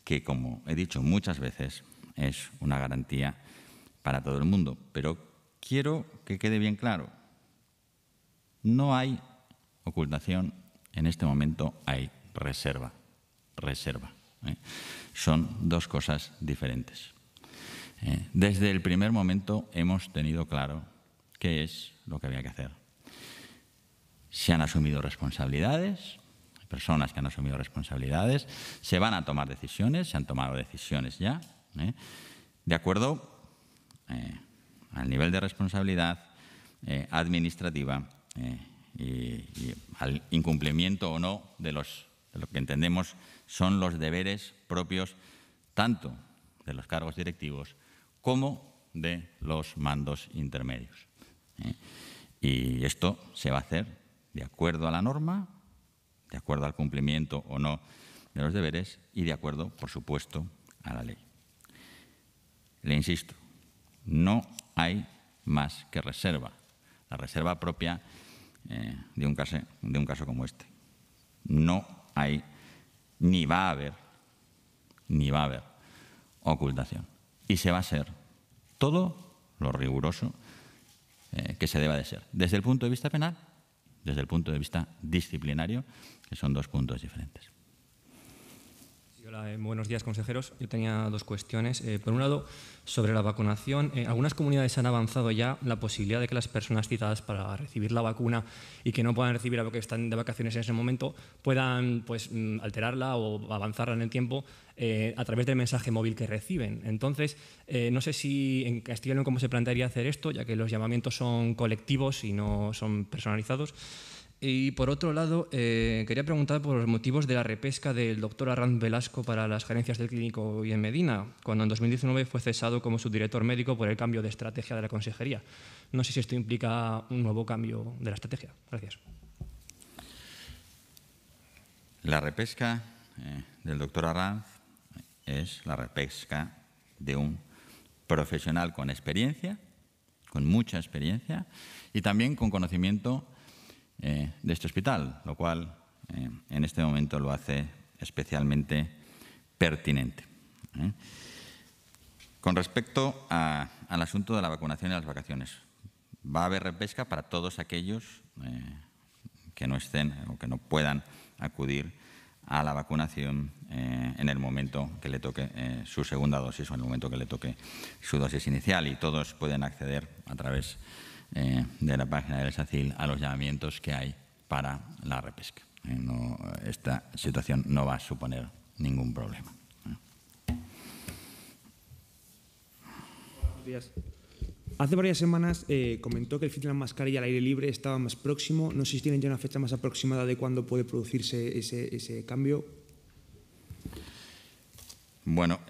Speaker 1: que, como he dicho muchas veces, es una garantía para todo el mundo. Pero quiero que quede bien claro, no hay ocultación, en este momento hay reserva, reserva. ¿eh? Son dos cosas diferentes. Eh, desde el primer momento hemos tenido claro qué es lo que había que hacer se han asumido responsabilidades, personas que han asumido responsabilidades, se van a tomar decisiones, se han tomado decisiones ya, ¿eh? de acuerdo eh, al nivel de responsabilidad eh, administrativa y, al incumplimiento o no de, los, de lo que entendemos son los deberes propios tanto de los cargos directivos como de los mandos intermedios. Y esto se va a hacer de acuerdo a la norma, de acuerdo al cumplimiento o no de los deberes y de acuerdo, por supuesto, a la ley. Le insisto, no hay más que reserva, la reserva propia eh, de, un caso, de un caso como este. No hay, ni va a haber, ni va a haber ocultación. Y se va a ser todo lo riguroso eh, que se deba de ser, desde el punto de vista penal desde el punto de vista disciplinario, que son dos puntos diferentes.
Speaker 4: Eh, buenos días, consejeros. Yo tenía dos cuestiones. Eh, por un lado, sobre la vacunación. Eh, algunas comunidades han avanzado ya la posibilidad de que las personas citadas para recibir la vacuna y que no puedan recibirla porque están de vacaciones en ese momento puedan pues, mm, alterarla o avanzarla en el tiempo a través del mensaje móvil que reciben. Entonces, no sé si en Castilla cómo se plantearía hacer esto, ya que los llamamientos son colectivos y no son personalizados. Y por otro lado, eh, quería preguntar por los motivos de la repesca del doctor Arranz Velasco para las gerencias del clínico y en Medina, cuando en 2019 fue cesado como subdirector médico por el cambio de estrategia de la consejería. No sé si esto implica un nuevo cambio de la estrategia. Gracias.
Speaker 1: La repesca eh, del doctor Arranz es la repesca de un profesional con experiencia, con mucha experiencia y también con conocimiento eh, de este hospital, lo cual eh, en este momento lo hace especialmente pertinente. ¿eh? Con respecto al asunto de la vacunación y las vacaciones, va a haber repesca para todos aquellos que no estén o que no puedan acudir a la vacunación en el momento que le toque su segunda dosis o en el momento que le toque su dosis inicial y todos pueden acceder a través eh, de la página del SACIL a los llamamientos que hay para la repesca. Eh, esta situación no va a suponer ningún problema. Hace varias semanas
Speaker 4: eh, comentó que el fin de mascarilla al aire libre estaba más próximo. No sé si tienen ya una fecha más aproximada de cuándo puede producirse ese, cambio.
Speaker 1: Bueno,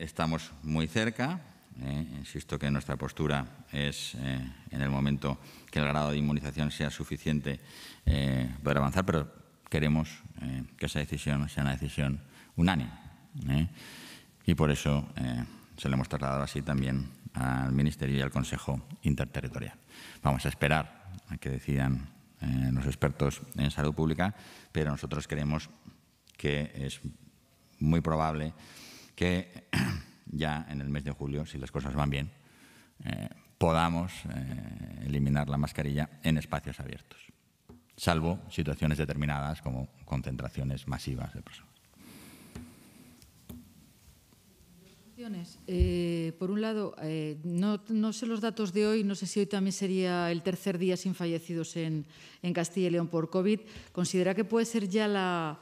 Speaker 1: estamos muy cerca. Eh, insisto que nuestra postura es, eh, en el momento que el grado de inmunización sea suficiente, eh, poder avanzar, pero queremos eh, que esa decisión sea una decisión unánime. Y por eso se lo hemos trasladado así también al Ministerio y al Consejo Interterritorial. Vamos a esperar a que decidan los expertos en salud pública, pero nosotros creemos que es muy probable que *clears throat* ya en el mes de julio, si las cosas van bien, eh, podamos eh, eliminar la mascarilla en espacios abiertos, salvo situaciones determinadas como concentraciones masivas de personas.
Speaker 3: Eh, por un lado, no, sé los datos de hoy, no sé si hoy también sería el tercer día sin fallecidos en Castilla y León por COVID. ¿Considera que puede ser ya la,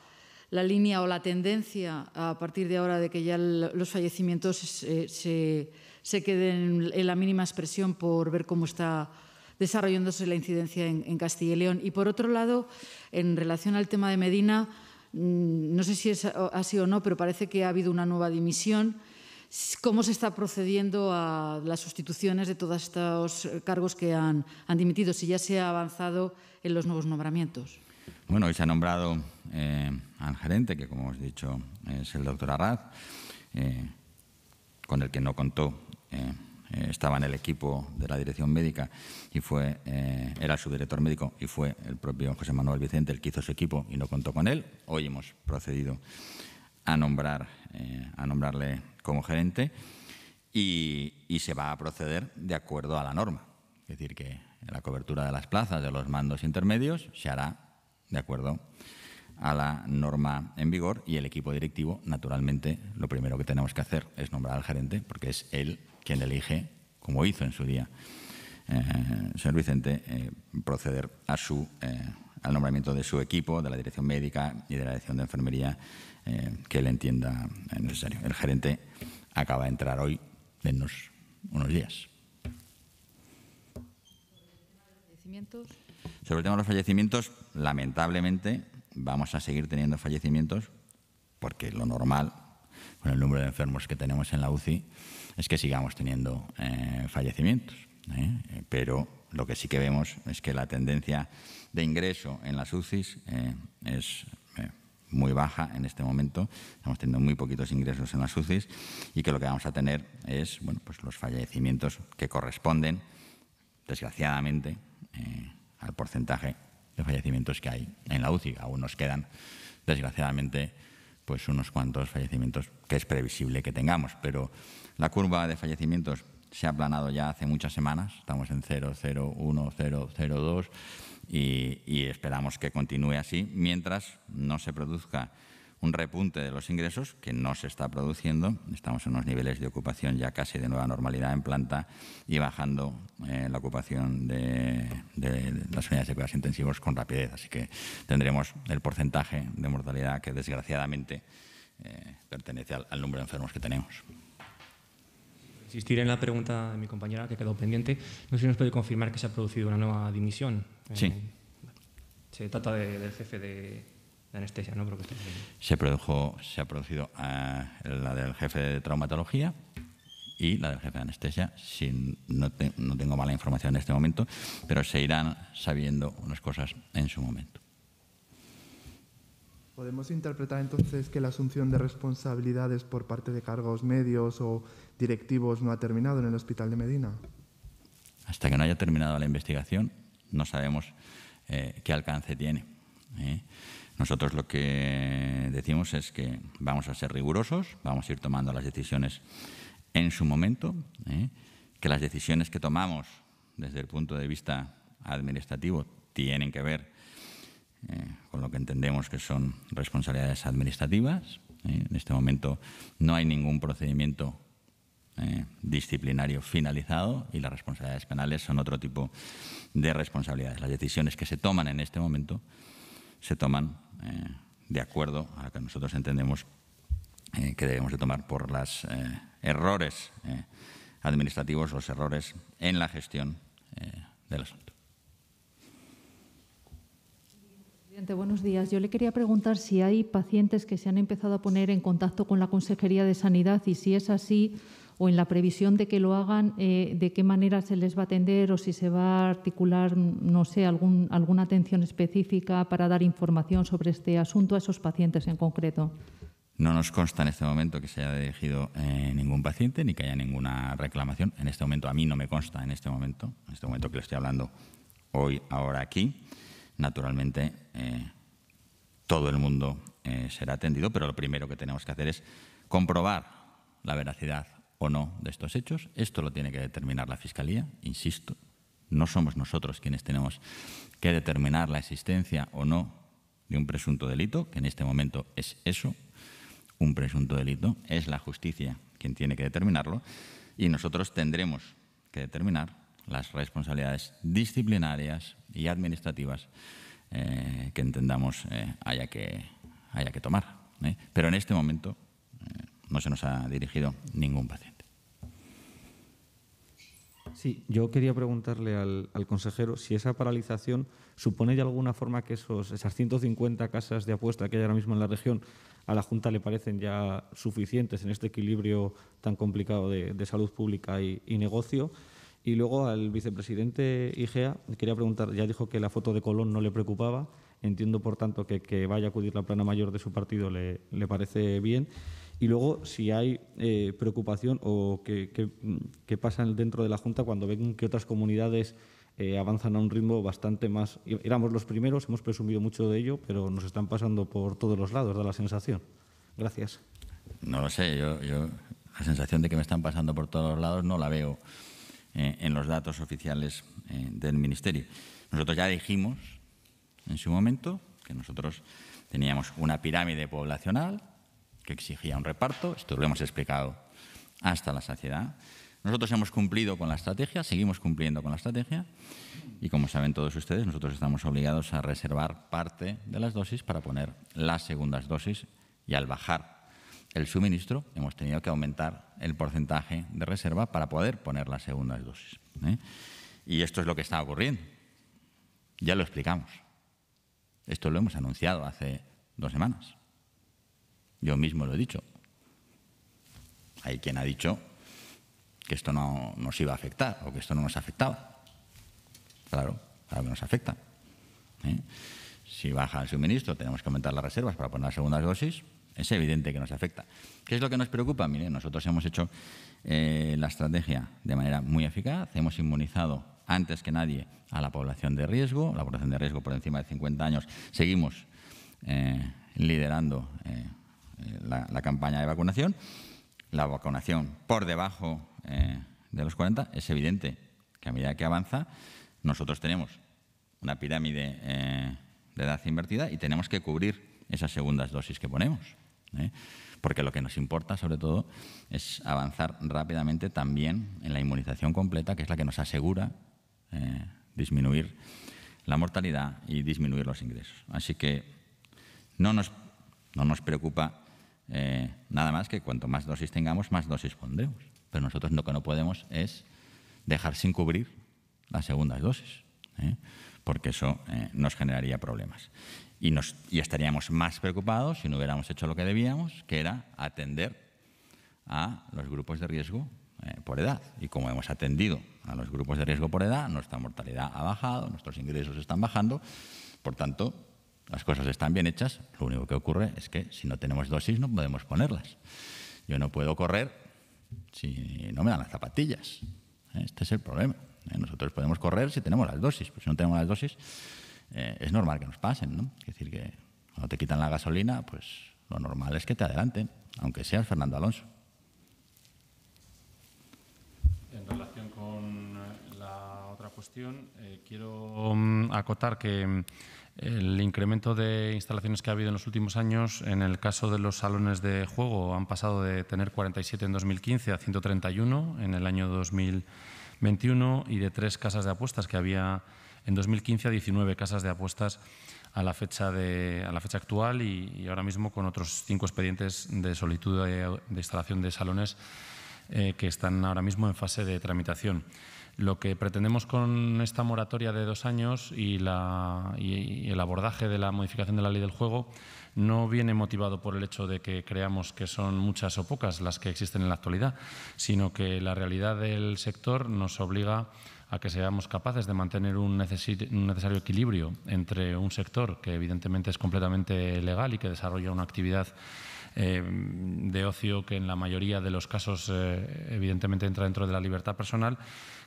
Speaker 3: la línea o la tendencia a partir de ahora de que ya los fallecimientos eh, se, queden en la mínima expresión por ver cómo está desarrollándose la incidencia en, Castilla y León. Y por otro lado, en relación al tema de Medina, mm, no sé si es así o no, pero parece que ha habido una nueva dimisión. ¿Cómo se está procediendo a las sustituciones de todos estos cargos que han dimitido? Si ya se ha avanzado en los nuevos nombramientos.
Speaker 1: Bueno, hoy se ha nombrado eh, al gerente, que como os dicho es el doctor Arraz, eh, con el que no contó, eh, estaba en el equipo de la dirección médica y fue, era su director médico y fue el propio José Manuel Vicente el que hizo su equipo y no contó con él. Hoy hemos procedido a, nombrar, a nombrarle como gerente y se va a proceder de acuerdo a la norma. Es decir, que la cobertura de las plazas de los mandos intermedios se hará de acuerdo a la norma en vigor y el equipo directivo, naturalmente, lo primero que tenemos que hacer es nombrar al gerente porque es él quien elige, como hizo en su día eh, señor Vicente, eh, proceder a su, eh, al nombramiento de su equipo, de la dirección médica y de la dirección de enfermería eh, que él entienda necesario. El gerente acaba de entrar hoy, dennos unos días. Sobre el tema de los fallecimientos, lamentablemente vamos a seguir teniendo fallecimientos porque lo normal, con el número de enfermos que tenemos en la UCI, es que sigamos teniendo eh, fallecimientos. ¿eh? Pero lo que sí que vemos es que la tendencia de ingreso en las UCIs eh, es muy baja en este momento. Estamos teniendo muy poquitos ingresos en las UCIs y que lo que vamos a tener es bueno, pues los fallecimientos que corresponden, desgraciadamente, al porcentaje de fallecimientos que hay en la UCI. Aún nos quedan, desgraciadamente, pues unos cuantos fallecimientos que es previsible que tengamos, pero la curva de fallecimientos se ha aplanado ya hace muchas semanas, estamos en 0, y, y esperamos que continúe así mientras no se produzca un repunte de los ingresos que no se está produciendo. Estamos en unos niveles de ocupación ya casi de nueva normalidad en planta y bajando eh, la ocupación de, las unidades de cuidados intensivos con rapidez. Así que tendremos el porcentaje de mortalidad que desgraciadamente eh, pertenece al, número de enfermos que tenemos
Speaker 4: Insistir en la pregunta de mi compañera que quedó pendiente. No sé si nos puede confirmar que se ha producido una nueva dimisión. Sí. Eh, se trata del jefe de, anestesia, ¿no?
Speaker 1: se, produjo, se ha producido a ah, la del jefe de traumatología y la del jefe de anestesia. Sin, no, tengo mala información en este momento, pero se irán sabiendo unas cosas en su momento.
Speaker 4: ¿Podemos interpretar entonces que la asunción de responsabilidades por parte de cargos medios o directivos no ha terminado en el Hospital de Medina?
Speaker 1: Hasta que no haya terminado la investigación, no sabemos eh, qué alcance tiene. Eh. Nosotros lo que decimos es que vamos a ser rigurosos, vamos a ir tomando las decisiones en su momento, ¿eh? que las decisiones que tomamos desde el punto de vista administrativo tienen que ver eh, con lo que entendemos que son responsabilidades administrativas. ¿eh? En este momento no hay ningún procedimiento disciplinario finalizado y las responsabilidades penales son otro tipo de responsabilidades. Las decisiones que se toman en este momento se toman eh, de acuerdo a lo que nosotros entendemos eh, que debemos de tomar por los eh, errores administrativos, los errores en la gestión del asunto.
Speaker 3: Presidente, buenos días. Yo le quería preguntar si hay pacientes que se han empezado a poner en contacto con la Consejería de Sanidad y si es así, o en la previsión de que lo hagan, eh, de qué manera se les va a atender o si se va a articular, no sé, algún, alguna atención específica para dar información sobre este asunto a esos pacientes en concreto.
Speaker 1: No nos consta en este momento que se haya dirigido eh, ningún paciente ni que haya ninguna reclamación. En este momento, a mí no me consta en este momento, en este momento que le estoy hablando hoy, ahora, aquí. Naturalmente, eh, todo el mundo será atendido, pero lo primero que tenemos que hacer es comprobar la veracidad o no de estos hechos. Esto lo tiene que determinar la Fiscalía, insisto. No somos nosotros quienes tenemos que determinar la existencia o no de un presunto delito, que en este momento es eso, un presunto delito. Es la justicia quien tiene que determinarlo y nosotros tendremos que determinar las responsabilidades disciplinarias y administrativas eh, que entendamos eh, haya, que, haya que tomar. ¿eh? Pero en este momento no se nos ha dirigido ningún paciente.
Speaker 4: Sí, yo quería preguntarle al, consejero si esa paralización supone de alguna forma que esos, esas 150 casas de apuesta que hay ahora mismo en la región a la Junta le parecen ya suficientes en este equilibrio tan complicado de, salud pública y, negocio. Y luego al vicepresidente Igea quería preguntar, ya dijo que la foto de Colón no le preocupaba, entiendo por tanto que, vaya a acudir la plana mayor de su partido le parece bien. Y luego, si hay eh, preocupación o qué que, pasa dentro de la Junta cuando ven que otras comunidades eh, avanzan a un ritmo bastante más. Éramos los primeros, hemos presumido mucho de ello, pero nos están pasando por todos los lados, da la sensación. Gracias.
Speaker 1: No lo sé, yo, la sensación de que me están pasando por todos los lados no la veo eh, en los datos oficiales del Ministerio. Nosotros ya dijimos en su momento que nosotros teníamos una pirámide poblacional que exigía un reparto, esto lo hemos explicado hasta la saciedad. Nosotros hemos cumplido con la estrategia, seguimos cumpliendo con la estrategia y como saben todos ustedes, nosotros estamos obligados a reservar parte de las dosis para poner las segundas dosis y al bajar el suministro hemos tenido que aumentar el porcentaje de reserva para poder poner las segundas dosis. ¿eh? Y esto es lo que está ocurriendo. Ya lo explicamos. Esto lo hemos anunciado hace dos semanas. Yo mismo lo he dicho. Hay quien ha dicho que esto no nos iba a afectar o que esto no nos afectaba. Claro, claro que nos afecta. ¿eh? Si baja el suministro, tenemos que aumentar las reservas para poner segundas dosis. Es evidente que nos afecta. ¿Qué es lo que nos preocupa? Mire, nosotros hemos hecho eh, la estrategia de manera muy eficaz. Hemos inmunizado antes que nadie a la población de riesgo. La población de riesgo por encima de 50 años seguimos eh, liderando eh, la, campaña de vacunación. La vacunación por debajo eh, de los 40 es evidente que a medida que avanza, nosotros tenemos una pirámide eh, de edad invertida y tenemos que cubrir esas segundas dosis que ponemos. Porque lo que nos importa, sobre todo, es avanzar rápidamente también en la inmunización completa, que es la que nos asegura disminuir la mortalidad y disminuir los ingresos. Así que no nos, no nos preocupa eh, nada más que cuanto más dosis tengamos, más dosis pondremos. Pero nosotros lo que no podemos es dejar sin cubrir las segundas dosis, ¿eh? porque eso eh, nos generaría problemas. Y, y estaríamos más preocupados si no hubiéramos hecho lo que debíamos, que era atender a los grupos de riesgo por edad. Y como hemos atendido a los grupos de riesgo por edad, nuestra mortalidad ha bajado, nuestros ingresos están bajando, por tanto, las cosas están bien hechas, lo único que ocurre es que si no tenemos dosis no podemos ponerlas. Yo no puedo correr si no me dan las zapatillas. ¿eh? Este es el problema. ¿eh? Nosotros podemos correr si tenemos las dosis, pero si no tenemos las dosis eh, es normal que nos pasen. Es decir, que cuando te quitan la gasolina, pues lo normal es que te adelanten, aunque seas Fernando Alonso.
Speaker 2: En relación con la otra cuestión, quiero mm, acotar que mm, el incremento de instalaciones que ha habido en los últimos años, en el caso de los salones de juego, han pasado de tener 47 en 2015 a 131 en el año 2021 y de tres casas de apuestas que había en 2015 a 19 casas de apuestas a la fecha, a la fecha actual y, ahora mismo con otros cinco expedientes de solicitud de, instalación de salones eh, que están ahora mismo en fase de tramitación. Lo que pretendemos con esta moratoria de dos años y, el abordaje de la modificación de la ley del juego no viene motivado por el hecho de que creamos que son muchas o pocas las que existen en la actualidad, sino que la realidad del sector nos obliga a que seamos capaces de mantener un, necesario equilibrio entre un sector que evidentemente es completamente legal y que desarrolla una actividad eh, de ocio que en la mayoría de los casos eh, evidentemente entra dentro de la libertad personal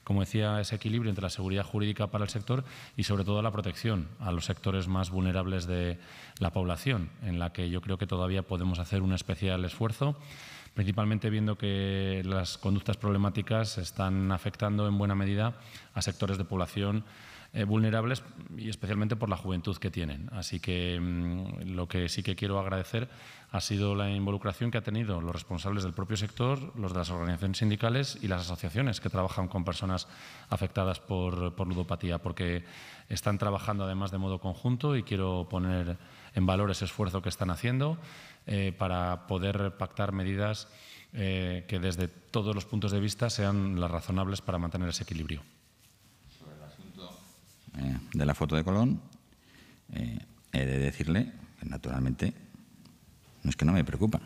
Speaker 2: como decía, ese equilibrio entre la seguridad jurídica para el sector y sobre todo la protección a los sectores más vulnerables de la población, en la que yo creo que todavía podemos hacer un especial esfuerzo principalmente viendo que las conductas problemáticas están afectando en buena medida a sectores de población eh, vulnerables y especialmente por la juventud que tienen. Así que mm, lo que sí que quiero agradecer ha sido la involucración que ha tenido los responsables del propio sector, los de las organizaciones sindicales y las asociaciones que trabajan con personas afectadas por, ludopatía, porque están trabajando además de modo conjunto y quiero poner en valor ese esfuerzo que están haciendo eh, para poder pactar medidas eh, que desde todos los puntos de vista sean las razonables para mantener ese equilibrio.
Speaker 1: Sobre el asunto eh, de la foto de Colón, he de decirle naturalmente no es que no me preocupa,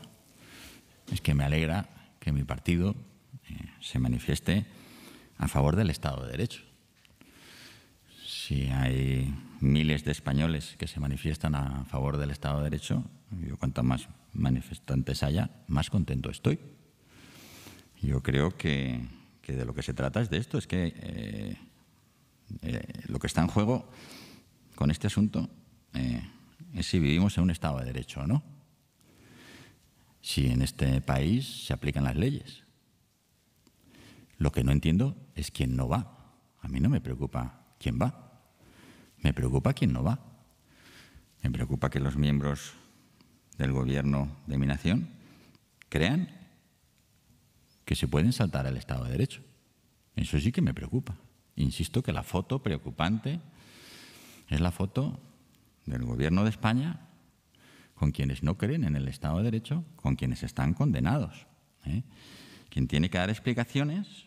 Speaker 1: es que me alegra que mi partido eh, se manifieste a favor del Estado de Derecho. Si hay miles de españoles que se manifiestan a favor del Estado de Derecho, yo cuanto más manifestantes haya, más contento estoy. Yo creo que, de lo que se trata es de esto, es que eh, eh, lo que está en juego con este asunto es si vivimos en un Estado de Derecho o no si en este país se aplican las leyes. Lo que no entiendo es quién no va. A mí no me preocupa quién va. Me preocupa quién no va. Me preocupa que los miembros del gobierno de mi nación crean que se pueden saltar el Estado de Derecho. Eso sí que me preocupa. Insisto que la foto preocupante es la foto del gobierno de España con quienes no creen en el Estado de Derecho, con quienes están condenados. ¿eh? Quien tiene que dar explicaciones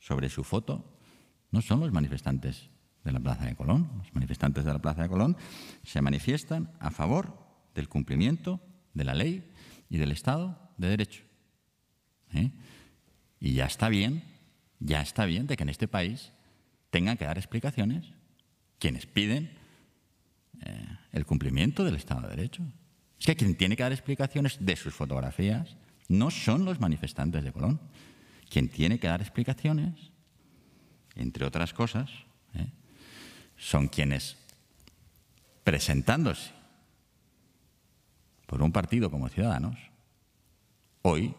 Speaker 1: sobre su foto no son los manifestantes de la Plaza de Colón. Los manifestantes de la Plaza de Colón se manifiestan a favor del cumplimiento de la ley y del Estado de Derecho. ¿eh? Y ya está bien, ya está bien de que en este país tengan que dar explicaciones quienes piden eh, el cumplimiento del Estado de Derecho. Es que quien tiene que dar explicaciones de sus fotografías no son los manifestantes de Colón. Quien tiene que dar explicaciones, entre otras cosas, eh, son quienes, presentándose por un partido como Ciudadanos, hoy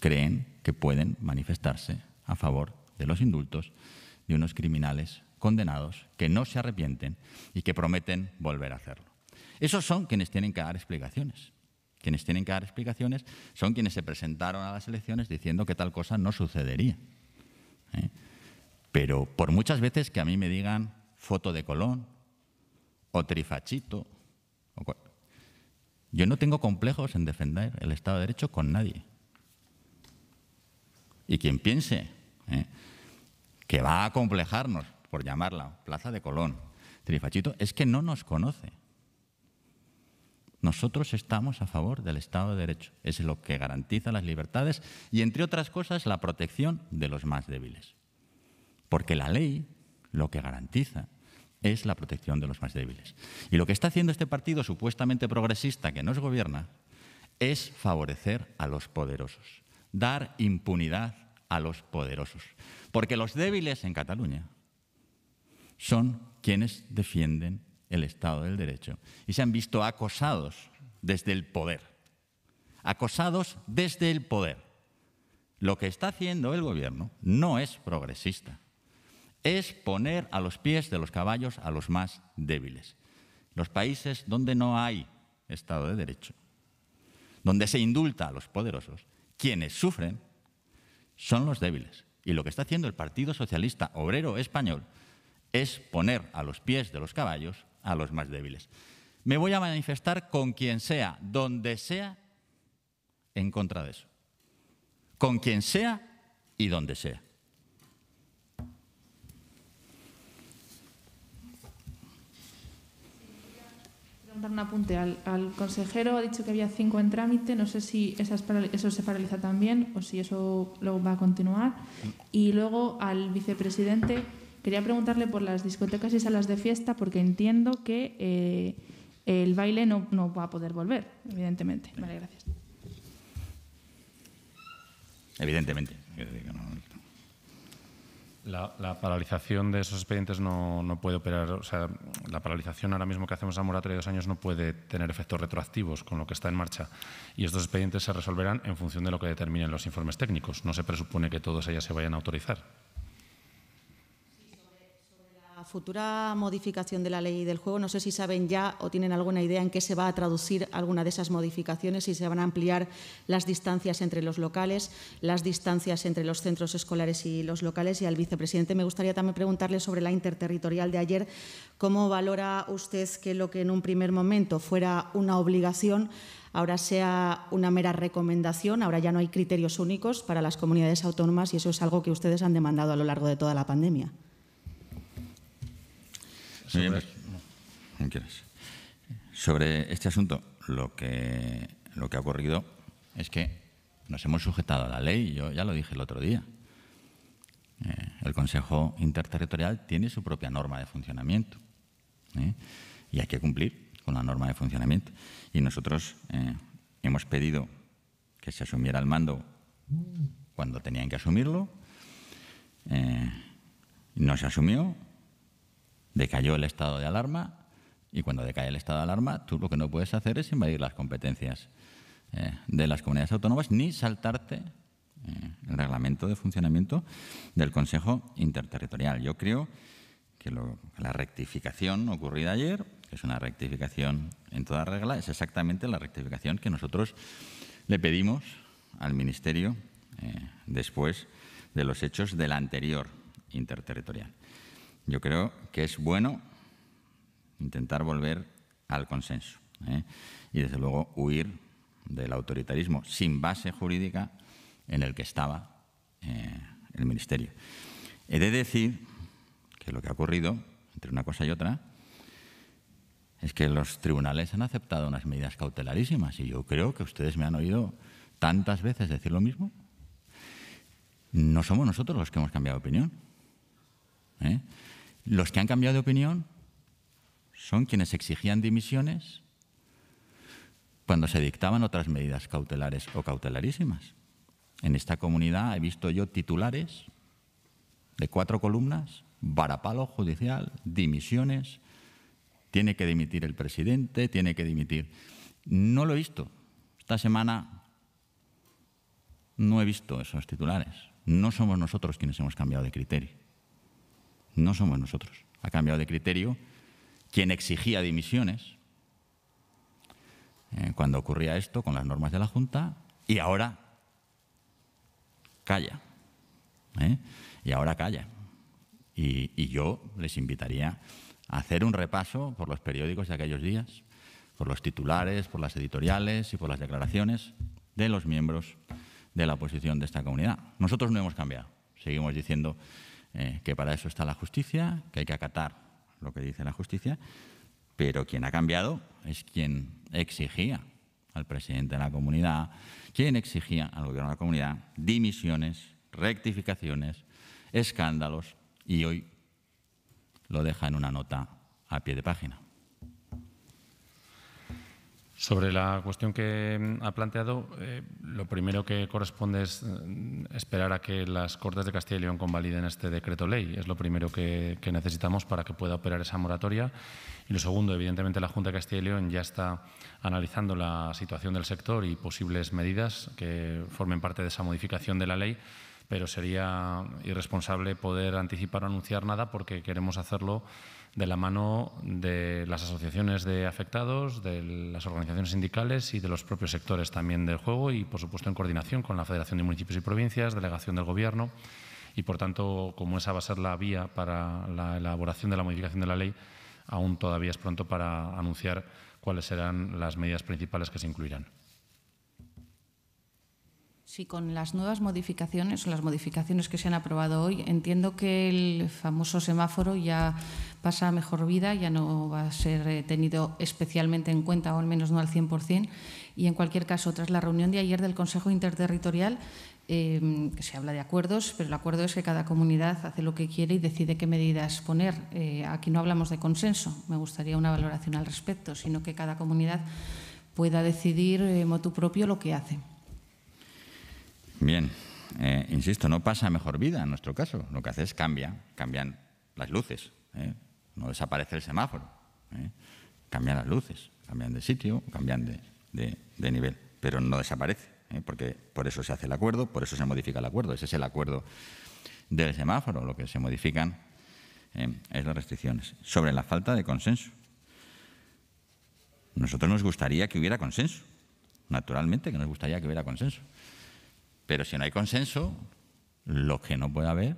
Speaker 1: creen que pueden manifestarse a favor de los indultos de unos criminales condenados, que no se arrepienten y que prometen volver a hacerlo. Esos son quienes tienen que dar explicaciones. Quienes tienen que dar explicaciones son quienes se presentaron a las elecciones diciendo que tal cosa no sucedería. ¿eh? Pero por muchas veces que a mí me digan foto de Colón o trifachito, yo no tengo complejos en defender el Estado de Derecho con nadie. Y quien piense ¿eh? que va a complejarnos por llamarla Plaza de Colón, Trifachito, es que no nos conoce. Nosotros estamos a favor del Estado de Derecho. Es lo que garantiza las libertades y, entre otras cosas, la protección de los más débiles. Porque la ley lo que garantiza es la protección de los más débiles. Y lo que está haciendo este partido supuestamente progresista que nos gobierna es favorecer a los poderosos, dar impunidad a los poderosos. Porque los débiles en Cataluña son quienes defienden el Estado del Derecho y se han visto acosados desde el poder. Acosados desde el poder. Lo que está haciendo el gobierno no es progresista. Es poner a los pies de los caballos a los más débiles. Los países donde no hay Estado de Derecho, donde se indulta a los poderosos, quienes sufren son los débiles. Y lo que está haciendo el Partido Socialista Obrero Español es poner a los pies de los caballos a los más débiles. Me voy a manifestar con quien sea, donde sea, en contra de eso. Con quien sea y donde sea.
Speaker 3: un apunte al, consejero. Ha dicho que había cinco en trámite. No sé si eso se paraliza también o si eso luego va a continuar. Y luego al vicepresidente Quería preguntarle por las discotecas y salas de fiesta, porque entiendo que eh, el baile no, va a poder volver, evidentemente. Vale, gracias.
Speaker 1: Evidentemente.
Speaker 2: La, paralización de esos expedientes no, puede operar, o sea, la paralización ahora mismo que hacemos a moratoria de dos años no puede tener efectos retroactivos con lo que está en marcha. Y estos expedientes se resolverán en función de lo que determinen los informes técnicos. No se presupone que todos ellas se vayan a autorizar
Speaker 5: futura modificación de la ley del juego, no sé si saben ya o tienen alguna idea en qué se va a traducir alguna de esas modificaciones, si se van a ampliar las distancias entre los locales, las distancias entre los centros escolares y los locales. Y al vicepresidente me gustaría también preguntarle sobre la interterritorial de ayer. ¿Cómo valora usted que lo que en un primer momento fuera una obligación ahora sea una mera recomendación, ahora ya no hay criterios únicos para las comunidades autónomas y eso es algo que ustedes han demandado a lo largo de toda la pandemia.
Speaker 1: Sobre... sobre este asunto, lo que, lo que ha ocurrido es que nos hemos sujetado a la ley, yo ya lo dije el otro día. Eh, el Consejo Interterritorial tiene su propia norma de funcionamiento ¿eh? y hay que cumplir con la norma de funcionamiento. Y nosotros eh, hemos pedido que se asumiera el mando cuando tenían que asumirlo. no se asumió, decayó el estado de alarma y cuando decae el estado de alarma, tú lo que no puedes hacer es invadir las competencias eh, de las comunidades autónomas ni saltarte eh, el reglamento de funcionamiento del Consejo Interterritorial. Yo creo que, la rectificación ocurrida ayer, que es una rectificación en toda regla, es exactamente la rectificación que nosotros le pedimos al Ministerio eh, después de los hechos del anterior interterritorial yo creo que es bueno intentar volver al consenso ¿eh? y, desde luego, huir del autoritarismo sin base jurídica en el que estaba eh, el Ministerio. He de decir que lo que ha ocurrido, entre una cosa y otra, es que los tribunales han aceptado unas medidas cautelarísimas y yo creo que ustedes me han oído tantas veces decir lo mismo. No somos nosotros los que hemos cambiado de opinión. ¿eh? Los que han cambiado de opinión son quienes exigían dimisiones cuando se dictaban otras medidas cautelares o cautelarísimas. En esta comunidad he visto yo titulares de cuatro columnas, varapalo judicial, dimisiones, tiene que dimitir el presidente, tiene que dimitir. No lo he visto. Esta semana no he visto esos titulares. No somos nosotros quienes hemos cambiado de criterio. No somos nosotros. Ha cambiado de criterio. Quien exigía dimisiones eh, cuando ocurría esto con las normas de la Junta y ahora calla. ¿eh? Y ahora calla. Y, y yo les invitaría a hacer un repaso por los periódicos de aquellos días, por los titulares, por las editoriales y por las declaraciones de los miembros de la oposición de esta comunidad. Nosotros no hemos cambiado. Seguimos diciendo eh, que para eso está la justicia, que hay que acatar lo que dice la justicia, pero quien ha cambiado es quien exigía al presidente de la comunidad, quien exigía al gobierno de la comunidad dimisiones, rectificaciones, escándalos, y hoy lo deja en una nota a pie de página.
Speaker 2: Sobre la cuestión que mm, ha planteado, eh, lo primero que corresponde es mm, esperar a que las Cortes de Castilla y León convaliden este decreto ley. Es lo primero que, que necesitamos para que pueda operar esa moratoria. Y lo segundo, evidentemente, la Junta de Castilla y León ya está analizando la situación del sector y posibles medidas que formen parte de esa modificación de la ley pero sería irresponsable poder anticipar o anunciar nada porque queremos hacerlo de la mano de las asociaciones de afectados, de las organizaciones sindicales y de los propios sectores también del juego y, por supuesto, en coordinación con la Federación de Municipios y Provincias, delegación del Gobierno. Y, por tanto, como esa va a ser la vía para la elaboración de la modificación de la ley, aún todavía es pronto para anunciar cuáles serán las medidas principales que se incluirán.
Speaker 3: Y con las nuevas modificaciones o las modificaciones que se han aprobado hoy, entiendo que el famoso semáforo ya pasa mejor vida, ya no va a ser eh, tenido especialmente en cuenta, o al menos no al 100%. Y en cualquier caso, tras la reunión de ayer del Consejo Interterritorial, em, se habla de acuerdos, pero el acuerdo es que cada comunidad hace lo que quiere y decide qué medidas poner. Eh, aquí no hablamos de consenso, me gustaría una valoración al respecto, sino que cada comunidad pueda decidir eh, motu propio lo que hace.
Speaker 1: Bien, eh, insisto, no pasa mejor vida en nuestro caso. Lo que hace es cambia, cambian las luces. ¿eh? No desaparece el semáforo. ¿eh? Cambian las luces, cambian de sitio, cambian de nivel, pero no desaparece. Porque por eso se hace el acuerdo, por eso se modifica el acuerdo. Ese es el acuerdo del semáforo. Lo que se modifican es las restricciones. Sobre la falta de consenso. Nosotros nos gustaría que hubiera consenso. Naturalmente que nos gustaría que hubiera consenso. Pero si no hay consenso, lo que no puede haber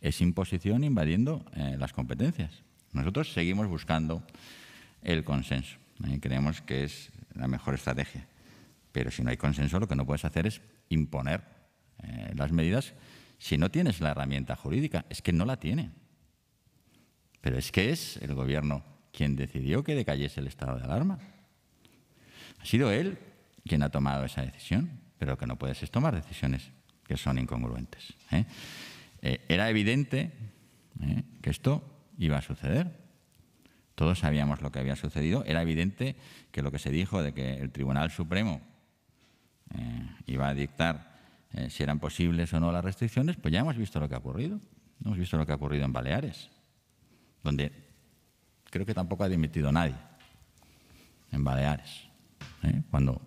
Speaker 1: es imposición invadiendo eh, las competencias. Nosotros seguimos buscando el consenso. Eh, creemos que es la mejor estrategia. Pero si no hay consenso, lo que no puedes hacer es imponer eh, las medidas si no tienes la herramienta jurídica. Es que no la tiene. Pero es que es el gobierno quien decidió que decayese el estado de alarma. Ha sido él quien ha tomado esa decisión pero que no puedes tomar decisiones que son incongruentes. ¿eh? Eh, era evidente ¿eh? que esto iba a suceder. Todos sabíamos lo que había sucedido. Era evidente que lo que se dijo de que el Tribunal Supremo iba a dictar si eran posibles o no las restricciones, pues ya hemos visto lo que ha ocurrido. Hemos visto lo que ha ocurrido en Baleares, donde creo que tampoco ha dimitido nadie en Baleares, cuando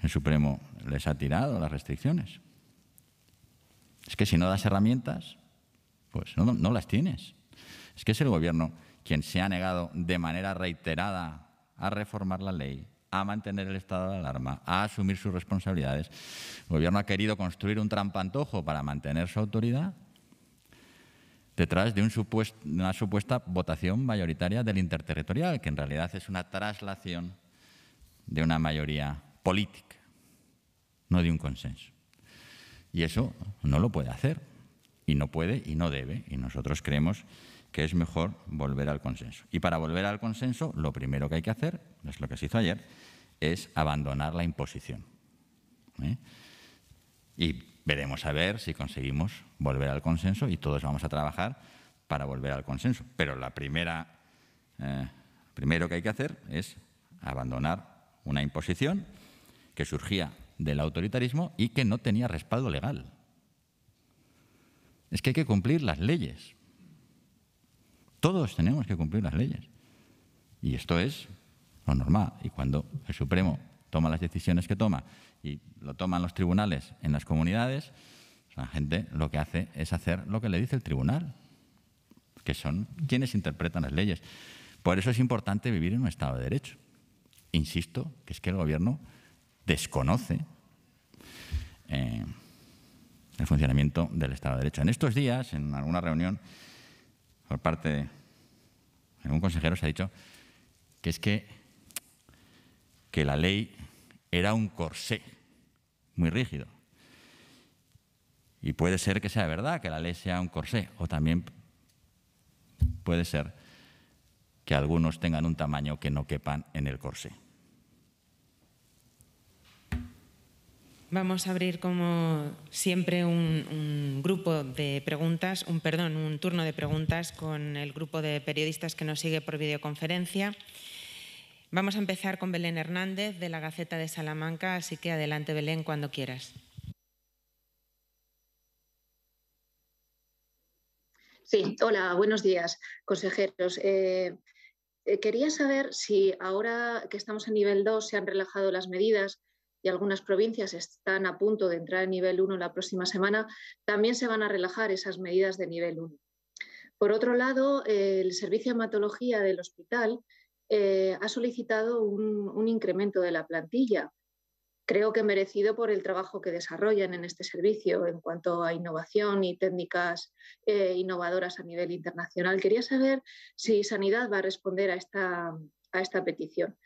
Speaker 1: el Supremo les ha tirado las restricciones. Es que si no das herramientas, pues no, las tienes. Es que es el gobierno quien se ha negado de manera reiterada a reformar la ley, a mantener el estado de alarma, a asumir sus responsabilidades. El gobierno ha querido construir un trampantojo para mantener su autoridad detrás de una supuesta votación mayoritaria del interterritorial, que en realidad es una traslación de una mayoría política no de un consenso. Y eso no lo puede hacer, y no puede y no debe, y nosotros creemos que es mejor volver al consenso. Y para volver al consenso, lo primero que hay que hacer, es lo que se hizo ayer, es abandonar la imposición. ¿eh? Y veremos a ver si conseguimos volver al consenso y todos vamos a trabajar para volver al consenso. Pero la primera, eh, primero que hay que hacer es abandonar una imposición que surgía del autoritarismo y que no tenía respaldo legal. Es que hay que cumplir las leyes. Todos tenemos que cumplir las leyes. Y esto es lo normal. Y cuando el Supremo toma las decisiones que toma y lo toman los tribunales en las comunidades, la gente lo que hace es hacer lo que le dice el tribunal, que son quienes interpretan las leyes. Por eso es importante vivir en un Estado de Derecho. Insisto, que es que el Gobierno desconoce eh, el funcionamiento del Estado de Derecho. En estos días, en alguna reunión, por parte de algún consejero se ha dicho que es que, que la ley era un corsé muy rígido. Y puede ser que sea verdad que la ley sea un corsé, o también puede ser que algunos tengan un tamaño que no quepan en el corsé.
Speaker 5: Vamos a abrir, como siempre, un, grupo de preguntas, un perdón, un turno de preguntas con el grupo de periodistas que nos sigue por videoconferencia. Vamos a empezar con Belén Hernández de la Gaceta de Salamanca, así que adelante Belén cuando quieras.
Speaker 6: Sí, hola, buenos días, consejeros. Eh, eh, quería saber si ahora que estamos en nivel 2 se han relajado las medidas y algunas provincias están a punto de entrar en nivel 1 la próxima semana, también se van a relajar esas medidas de nivel 1. Por otro lado, eh, el servicio de hematología del hospital eh, ha solicitado un, incremento de la plantilla, creo que merecido por el trabajo que desarrollan en este servicio en cuanto a innovación y técnicas eh, innovadoras a nivel internacional. Quería saber si Sanidad va a responder a esta, a esta petición.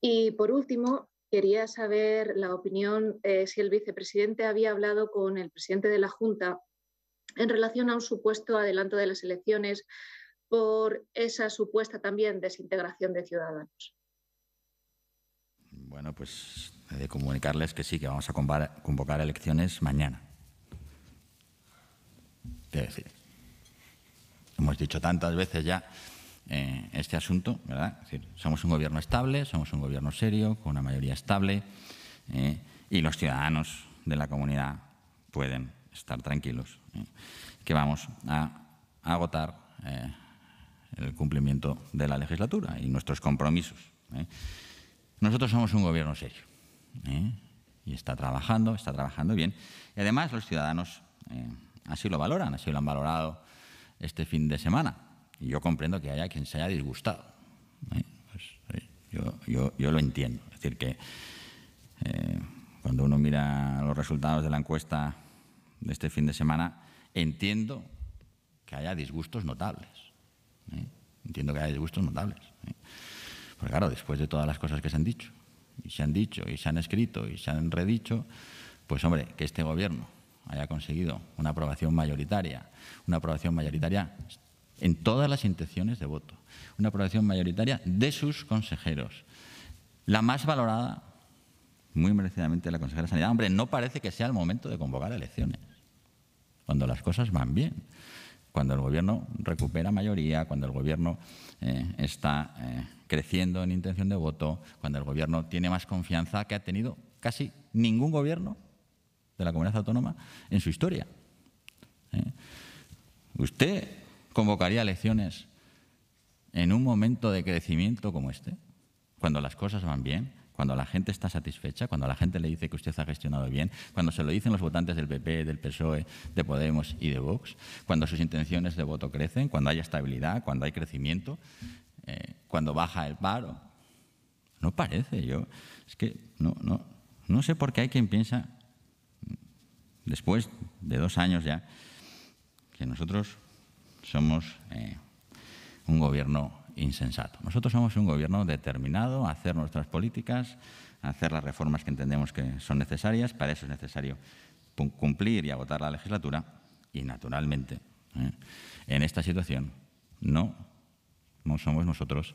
Speaker 6: Y por último, Quería saber la opinión eh, si el vicepresidente había hablado con el presidente de la Junta en relación a un supuesto adelanto de las elecciones por esa supuesta también desintegración de ciudadanos.
Speaker 1: Bueno, pues he de comunicarles que sí, que vamos a convocar elecciones mañana. Es decir, hemos dicho tantas veces ya eh, este asunto, ¿verdad? Es decir, somos un gobierno estable, somos un gobierno serio, con una mayoría estable, eh, y los ciudadanos de la comunidad pueden estar tranquilos eh, que vamos a agotar el cumplimiento de la legislatura y nuestros compromisos. Nosotros somos un gobierno serio y está trabajando, está trabajando bien. Y además los ciudadanos así lo valoran, así lo han valorado este fin de semana. Y yo comprendo que haya quien se haya disgustado. ¿eh? Pues, yo, lo entiendo. Es decir, que eh, cuando uno mira los resultados de la encuesta de este fin de semana, entiendo que haya disgustos notables. ¿eh? Entiendo que haya disgustos notables. Porque claro, después de todas las cosas que se han dicho, y se han dicho, y se han escrito, y se han redicho, pues hombre, que este gobierno haya conseguido una aprobación mayoritaria, una aprobación mayoritaria en todas las intenciones de voto. Una aprobación mayoritaria de sus consejeros. La más valorada, muy merecidamente, la consejera de Sanidad. Hombre, no parece que sea el momento de convocar elecciones, cuando las cosas van bien, cuando el gobierno recupera mayoría, cuando el gobierno eh, está eh, creciendo en intención de voto, cuando el gobierno tiene más confianza que ha tenido casi ningún gobierno de la comunidad autónoma en su historia. Eh. Usted convocaría elecciones en un momento de crecimiento como este, cuando las cosas van bien, cuando la gente está satisfecha, cuando la gente le dice que usted ha gestionado bien, cuando se lo dicen los votantes del PP, del PSOE, de Podemos y de Vox, cuando sus intenciones de voto crecen, cuando hay estabilidad, cuando hay crecimiento, eh, cuando baja el paro. No parece, yo. Es que no, no, no sé por qué hay quien piensa, después de dos años ya, que nosotros somos eh, un gobierno insensato. Nosotros somos un gobierno determinado a hacer nuestras políticas, a hacer las reformas que entendemos que son necesarias. Para eso es necesario cumplir y agotar la legislatura. Y, naturalmente, eh, en esta situación no somos nosotros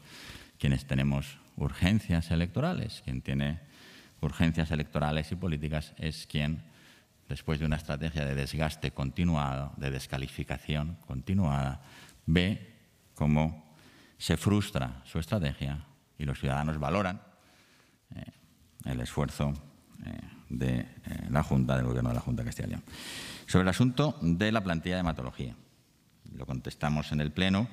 Speaker 1: quienes tenemos urgencias electorales. Quien tiene urgencias electorales y políticas es quien después de una estrategia de desgaste continuado, de descalificación continuada, ve cómo se frustra su estrategia y los ciudadanos valoran eh, el esfuerzo eh, de eh, la Junta, del Gobierno de la Junta de Castilla Sobre el asunto de la plantilla de hematología, lo contestamos en el Pleno,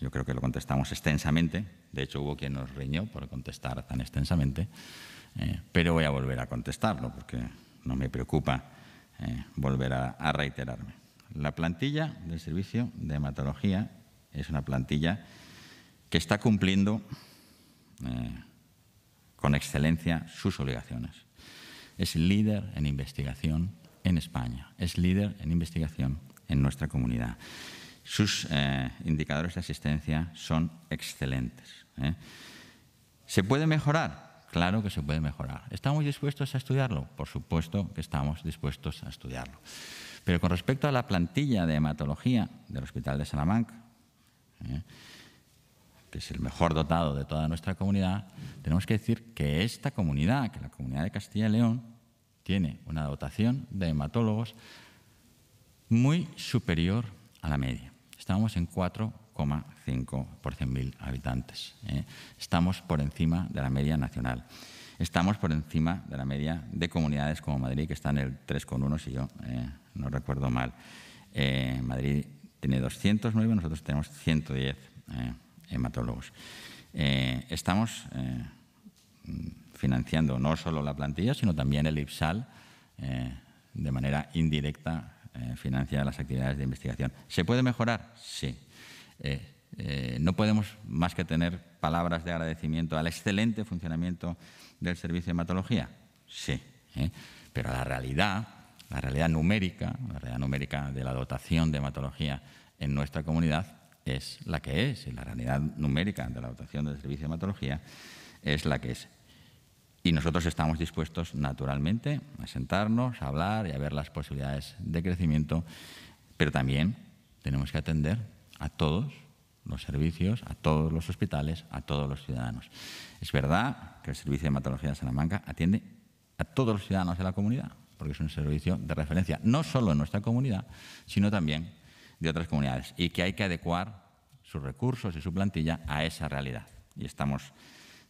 Speaker 1: yo creo que lo contestamos extensamente, de hecho hubo quien nos riñó por contestar tan extensamente, pero voy a volver a contestarlo porque no me preocupa eh, volver a, reiterarme. La plantilla del servicio de hematología es una plantilla que está cumpliendo eh, con excelencia sus obligaciones. Es líder en investigación en España, es líder en investigación en nuestra comunidad. Sus eh, indicadores de asistencia son excelentes. ¿Se puede mejorar? claro que se puede mejorar. ¿Estamos dispuestos a estudiarlo? Por supuesto que estamos dispuestos a estudiarlo. Pero con respecto a la plantilla de hematología del Hospital de Salamanca, ¿eh? que es el mejor dotado de toda nuestra comunidad, tenemos que decir que esta comunidad, que la comunidad de Castilla y León, tiene una dotación de hematólogos muy superior a la media. Estamos en cuatro 5,5 por 100.000 habitantes. ¿eh? Estamos por encima de la media nacional. Estamos por encima de la media de comunidades como Madrid, que está en el 3,1, si yo eh, no recuerdo mal. Eh, Madrid tiene 209, nosotros tenemos 110 hematólogos. estamos financiando no solo la plantilla, sino también el IPSAL de manera indirecta financia las actividades de investigación. ¿Se puede mejorar? Sí. Eh, eh, no podemos más que tener palabras de agradecimiento al excelente funcionamiento del servicio de hematología. Sí, ¿eh? pero la realidad, la realidad numérica, la realidad numérica de la dotación de hematología en nuestra comunidad es la que es, y la realidad numérica de la dotación del servicio de hematología es la que es. Y nosotros estamos dispuestos, naturalmente, a sentarnos, a hablar y a ver las posibilidades de crecimiento, pero también tenemos que atender a todos los servicios, a todos los hospitales, a todos los ciudadanos. Es verdad que el Servicio de Hematología de Salamanca atiende a todos los ciudadanos de la comunidad, porque es un servicio de referencia, no solo en nuestra comunidad, sino también de otras comunidades, y que hay que adecuar sus recursos y su plantilla a esa realidad. Y estamos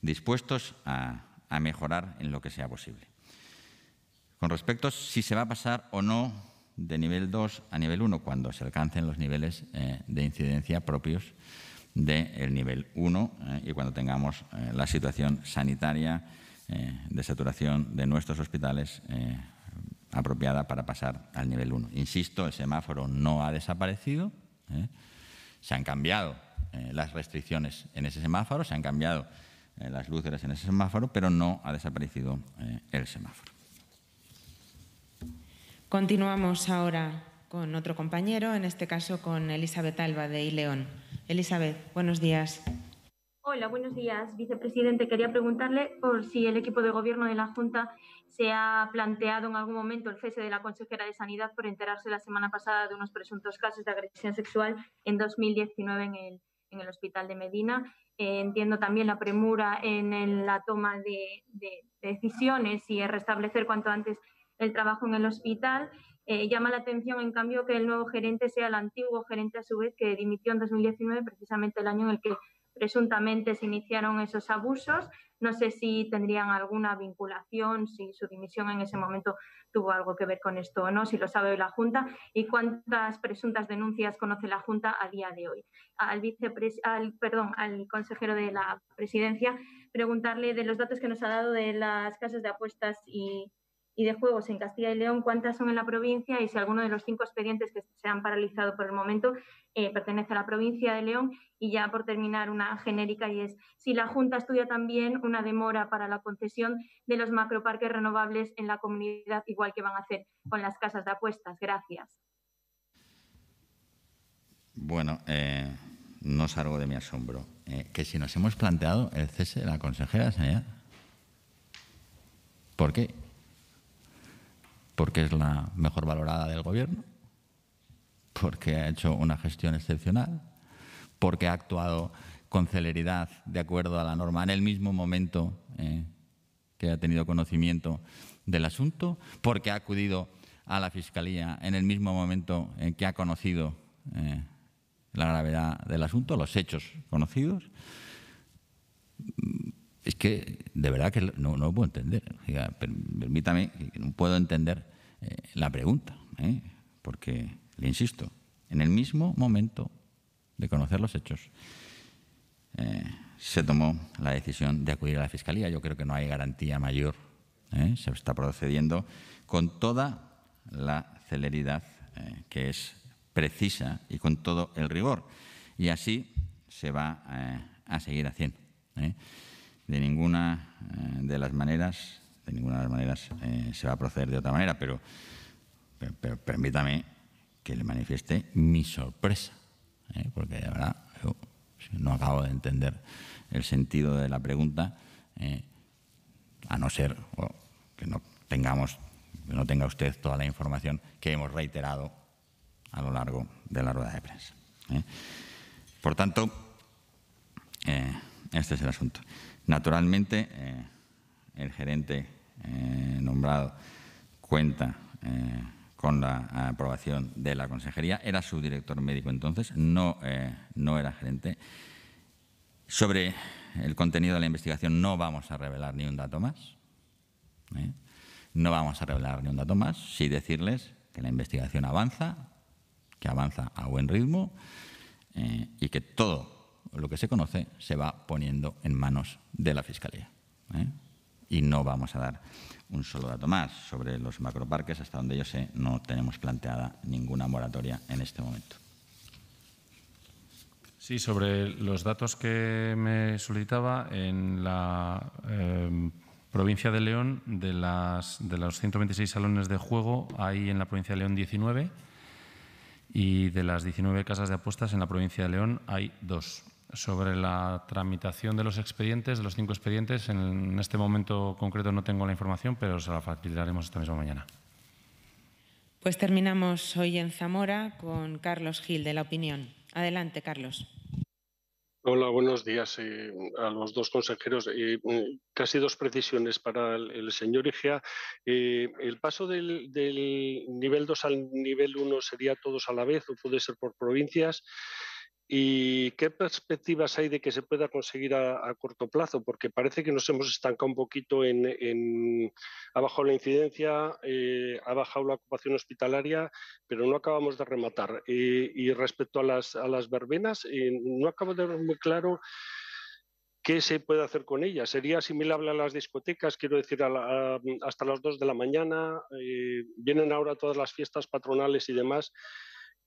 Speaker 1: dispuestos a, a mejorar en lo que sea posible. Con respecto a si se va a pasar o no de nivel 2 a nivel 1 cuando se alcancen los niveles eh, de incidencia propios del nivel 1 eh, y cuando tengamos eh, la situación sanitaria de saturación de nuestros hospitales apropiada para pasar al nivel 1. Insisto, el semáforo no ha desaparecido, se han cambiado las restricciones en ese semáforo, se han cambiado las luces en ese semáforo, pero no ha desaparecido el semáforo.
Speaker 5: Continuamos ahora con otro compañero, en este caso con Elizabeth Alba de Ileón. Elizabeth, buenos días.
Speaker 6: Hola, buenos días, vicepresidente. Quería preguntarle por si el equipo de gobierno de la Junta se ha planteado en algún momento el cese de la consejera de Sanidad por enterarse la semana pasada de unos presuntos casos de agresión sexual en 2019 en el, Hospital de Medina. Eh, entiendo también la premura en, la toma de, decisiones y restablecer cuanto antes el trabajo en el hospital. Eh, llama la atención, en cambio, que el nuevo gerente sea el antiguo gerente, a su vez, que dimitió en 2019, precisamente el año en el que presuntamente se iniciaron esos abusos. No sé si tendrían alguna vinculación, si su dimisión en ese momento tuvo algo que ver con esto o no, si lo sabe la Junta y cuántas presuntas denuncias conoce la Junta a día de hoy. Al, vicepres al, perdón, al consejero de la presidencia, preguntarle de los datos que nos ha dado de las casas de apuestas y y de juegos en Castilla y León, cuántas son en la provincia y si alguno de los cinco expedientes que se han paralizado por el momento eh, pertenece a la provincia de León. Y ya por terminar, una genérica y es si la Junta estudia también una demora para la concesión de los macroparques renovables en la comunidad, igual que van a hacer con las casas de apuestas. Gracias.
Speaker 1: Bueno, eh, no salgo de mi asombro. Eh, que si nos hemos planteado el cese de la consejera de ¿Por qué? porque es la mejor valorada del gobierno, porque ha hecho una gestión excepcional, porque ha actuado con celeridad de acuerdo a la norma en el mismo momento eh, que ha tenido conocimiento del asunto, porque ha acudido a la Fiscalía en el mismo momento en eh, que ha conocido eh, la gravedad del asunto, los hechos conocidos, es que de verdad que no, no puedo entender. permítame que no puedo entender eh, la pregunta, ¿eh? porque, le insisto, en el mismo momento de conocer los hechos, eh, se tomó la decisión de acudir a la Fiscalía. Yo creo que no hay garantía mayor. Se está procediendo con toda la celeridad que es precisa y con todo el rigor. Y así se va a seguir haciendo de ninguna eh, de las maneras, de ninguna de las maneras eh, se va a proceder de otra manera, pero, permítame que le manifieste mi sorpresa, ¿eh? porque de verdad no acabo de entender el sentido de la pregunta, a no ser que no tengamos, que no tenga usted toda la información que hemos reiterado a lo largo de la rueda de prensa. Por tanto, este es el asunto. Naturalmente, eh, el gerente eh, nombrado cuenta eh, con la aprobación de la consejería. Era subdirector médico entonces, no, no era gerente. Sobre el contenido de la investigación no vamos a revelar ni un dato más. No vamos a revelar ni un dato más, sí decirles que la investigación avanza, que avanza a buen ritmo y que todo lo que se conoce, se va poniendo en manos de la Fiscalía. ¿eh? Y no vamos a dar un solo dato más sobre los macroparques. Hasta donde yo sé, no tenemos planteada ninguna moratoria en este momento.
Speaker 2: Sí, sobre los datos que me solicitaba, en la em, provincia de León, de, las, de los 126 salones de juego, hay en la provincia de León 19 y de las 19 casas de apuestas en la provincia de León hay dos sobre la tramitación de los expedientes, de los cinco expedientes. En este momento concreto no tengo la información, pero se la facilitaremos esta misma mañana.
Speaker 5: Pues terminamos hoy en Zamora con Carlos Gil, de La Opinión. Adelante, Carlos.
Speaker 2: Hola, buenos días eh, a los dos consejeros. Eh, mm, casi dos precisiones para el, señor Egea. Eh, el paso del, del nivel 2 al nivel 1 sería todos a la vez o puede ser por provincias. ¿Y qué perspectivas hay de que se pueda conseguir a, corto plazo? Porque parece que nos hemos estancado un poquito en... ha bajado la incidencia, eh, ha bajado la ocupación hospitalaria, pero no acabamos de rematar. Eh, y respecto a las, a las verbenas, eh, no acabo de ver muy claro ¿qué se puede hacer con ellas. ¿Sería asimilable a las discotecas? Quiero decir, hasta las 2 de la mañana. vienen ahora todas las fiestas patronales y demás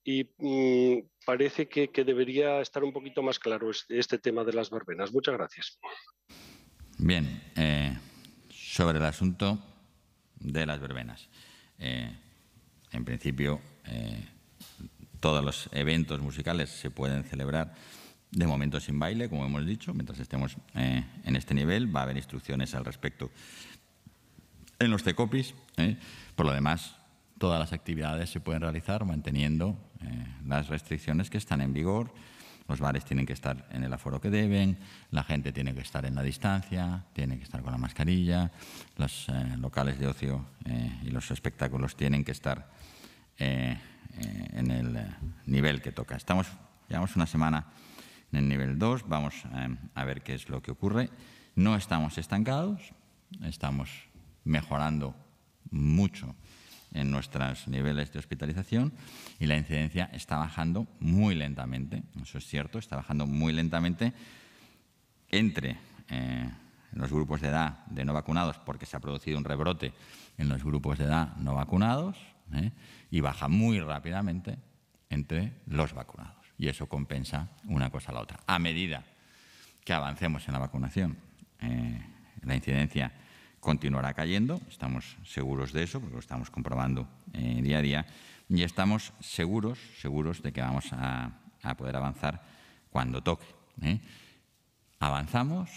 Speaker 2: y mm, parece que, debería estar un
Speaker 4: poquito más claro este, tema de las verbenas. Muchas gracias.
Speaker 1: Bien, eh, sobre el asunto de las verbenas. Eh, en principio, eh, todos los eventos musicales se pueden celebrar de momento sin baile, como hemos dicho, mientras estemos en este nivel. Va a haber instrucciones al respecto en los tecopis. Por lo demás, todas las actividades se pueden realizar manteniendo eh, las restricciones que están en vigor. Los bares tienen que estar en el aforo que deben, la gente tiene que estar en la distancia, tiene que estar con la mascarilla, los eh, locales de ocio eh, y los espectáculos tienen que estar en el nivel que toca. Estamos, llevamos una semana en el nivel 2, vamos a ver qué es lo que ocurre. No estamos estancados, estamos mejorando mucho en nuestros niveles de hospitalización y la incidencia está bajando muy lentamente, eso es cierto, está bajando muy lentamente entre eh, los grupos de edad de no vacunados porque se ha producido un rebrote en los grupos de edad no vacunados ¿eh? y baja muy rápidamente entre los vacunados. Y eso compensa una cosa a la otra. A medida que avancemos en la vacunación, eh, la incidencia continuará cayendo, estamos seguros de eso, porque lo estamos comprobando eh, día a día, y estamos seguros, seguros de que vamos a, poder avanzar cuando toque. ¿eh? Avanzamos,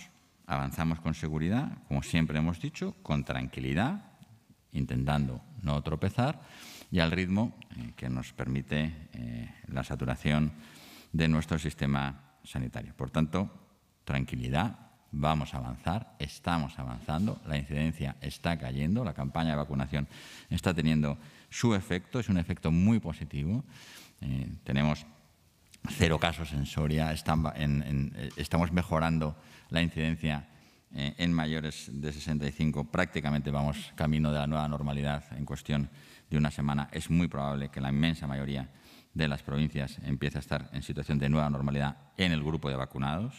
Speaker 1: avanzamos con seguridad, como siempre hemos dicho, con tranquilidad, intentando no tropezar y al ritmo eh, que nos permite la saturación de nuestro sistema sanitario. Por tanto, tranquilidad, vamos a avanzar, estamos avanzando, la incidencia está cayendo, la campaña de vacunación está teniendo su efecto, es un efecto muy positivo. Eh, tenemos cero casos en Soria, eh, estamos mejorando la incidencia eh, en mayores de 65, prácticamente vamos camino de la nueva normalidad en cuestión de una semana. Es muy probable que la inmensa mayoría de las provincias empiece a estar en situación de nueva normalidad en el grupo de vacunados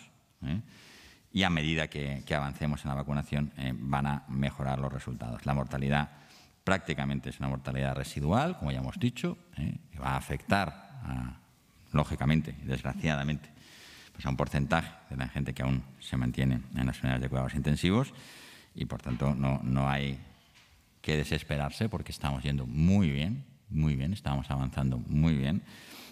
Speaker 1: y a medida que, avancemos en la vacunación eh, van a mejorar los resultados. La mortalidad prácticamente es una mortalidad residual, como ya hemos dicho, eh, que va a afectar, lógicamente y desgraciadamente, pues a un porcentaje de la gente que aún se mantiene en las unidades de cuidados intensivos y, por tanto, no, no hay que desesperarse porque estamos yendo muy bien, muy bien, estamos avanzando muy bien,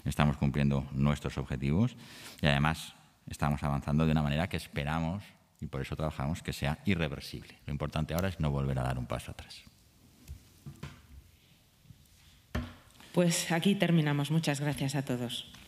Speaker 1: estamos cumpliendo nuestros objetivos y, además, estamos avanzando de una manera que esperamos y por eso trabajamos que sea irreversible. Lo importante ahora es no volver a dar un paso atrás.
Speaker 5: Pues aquí terminamos. Muchas gracias a todos.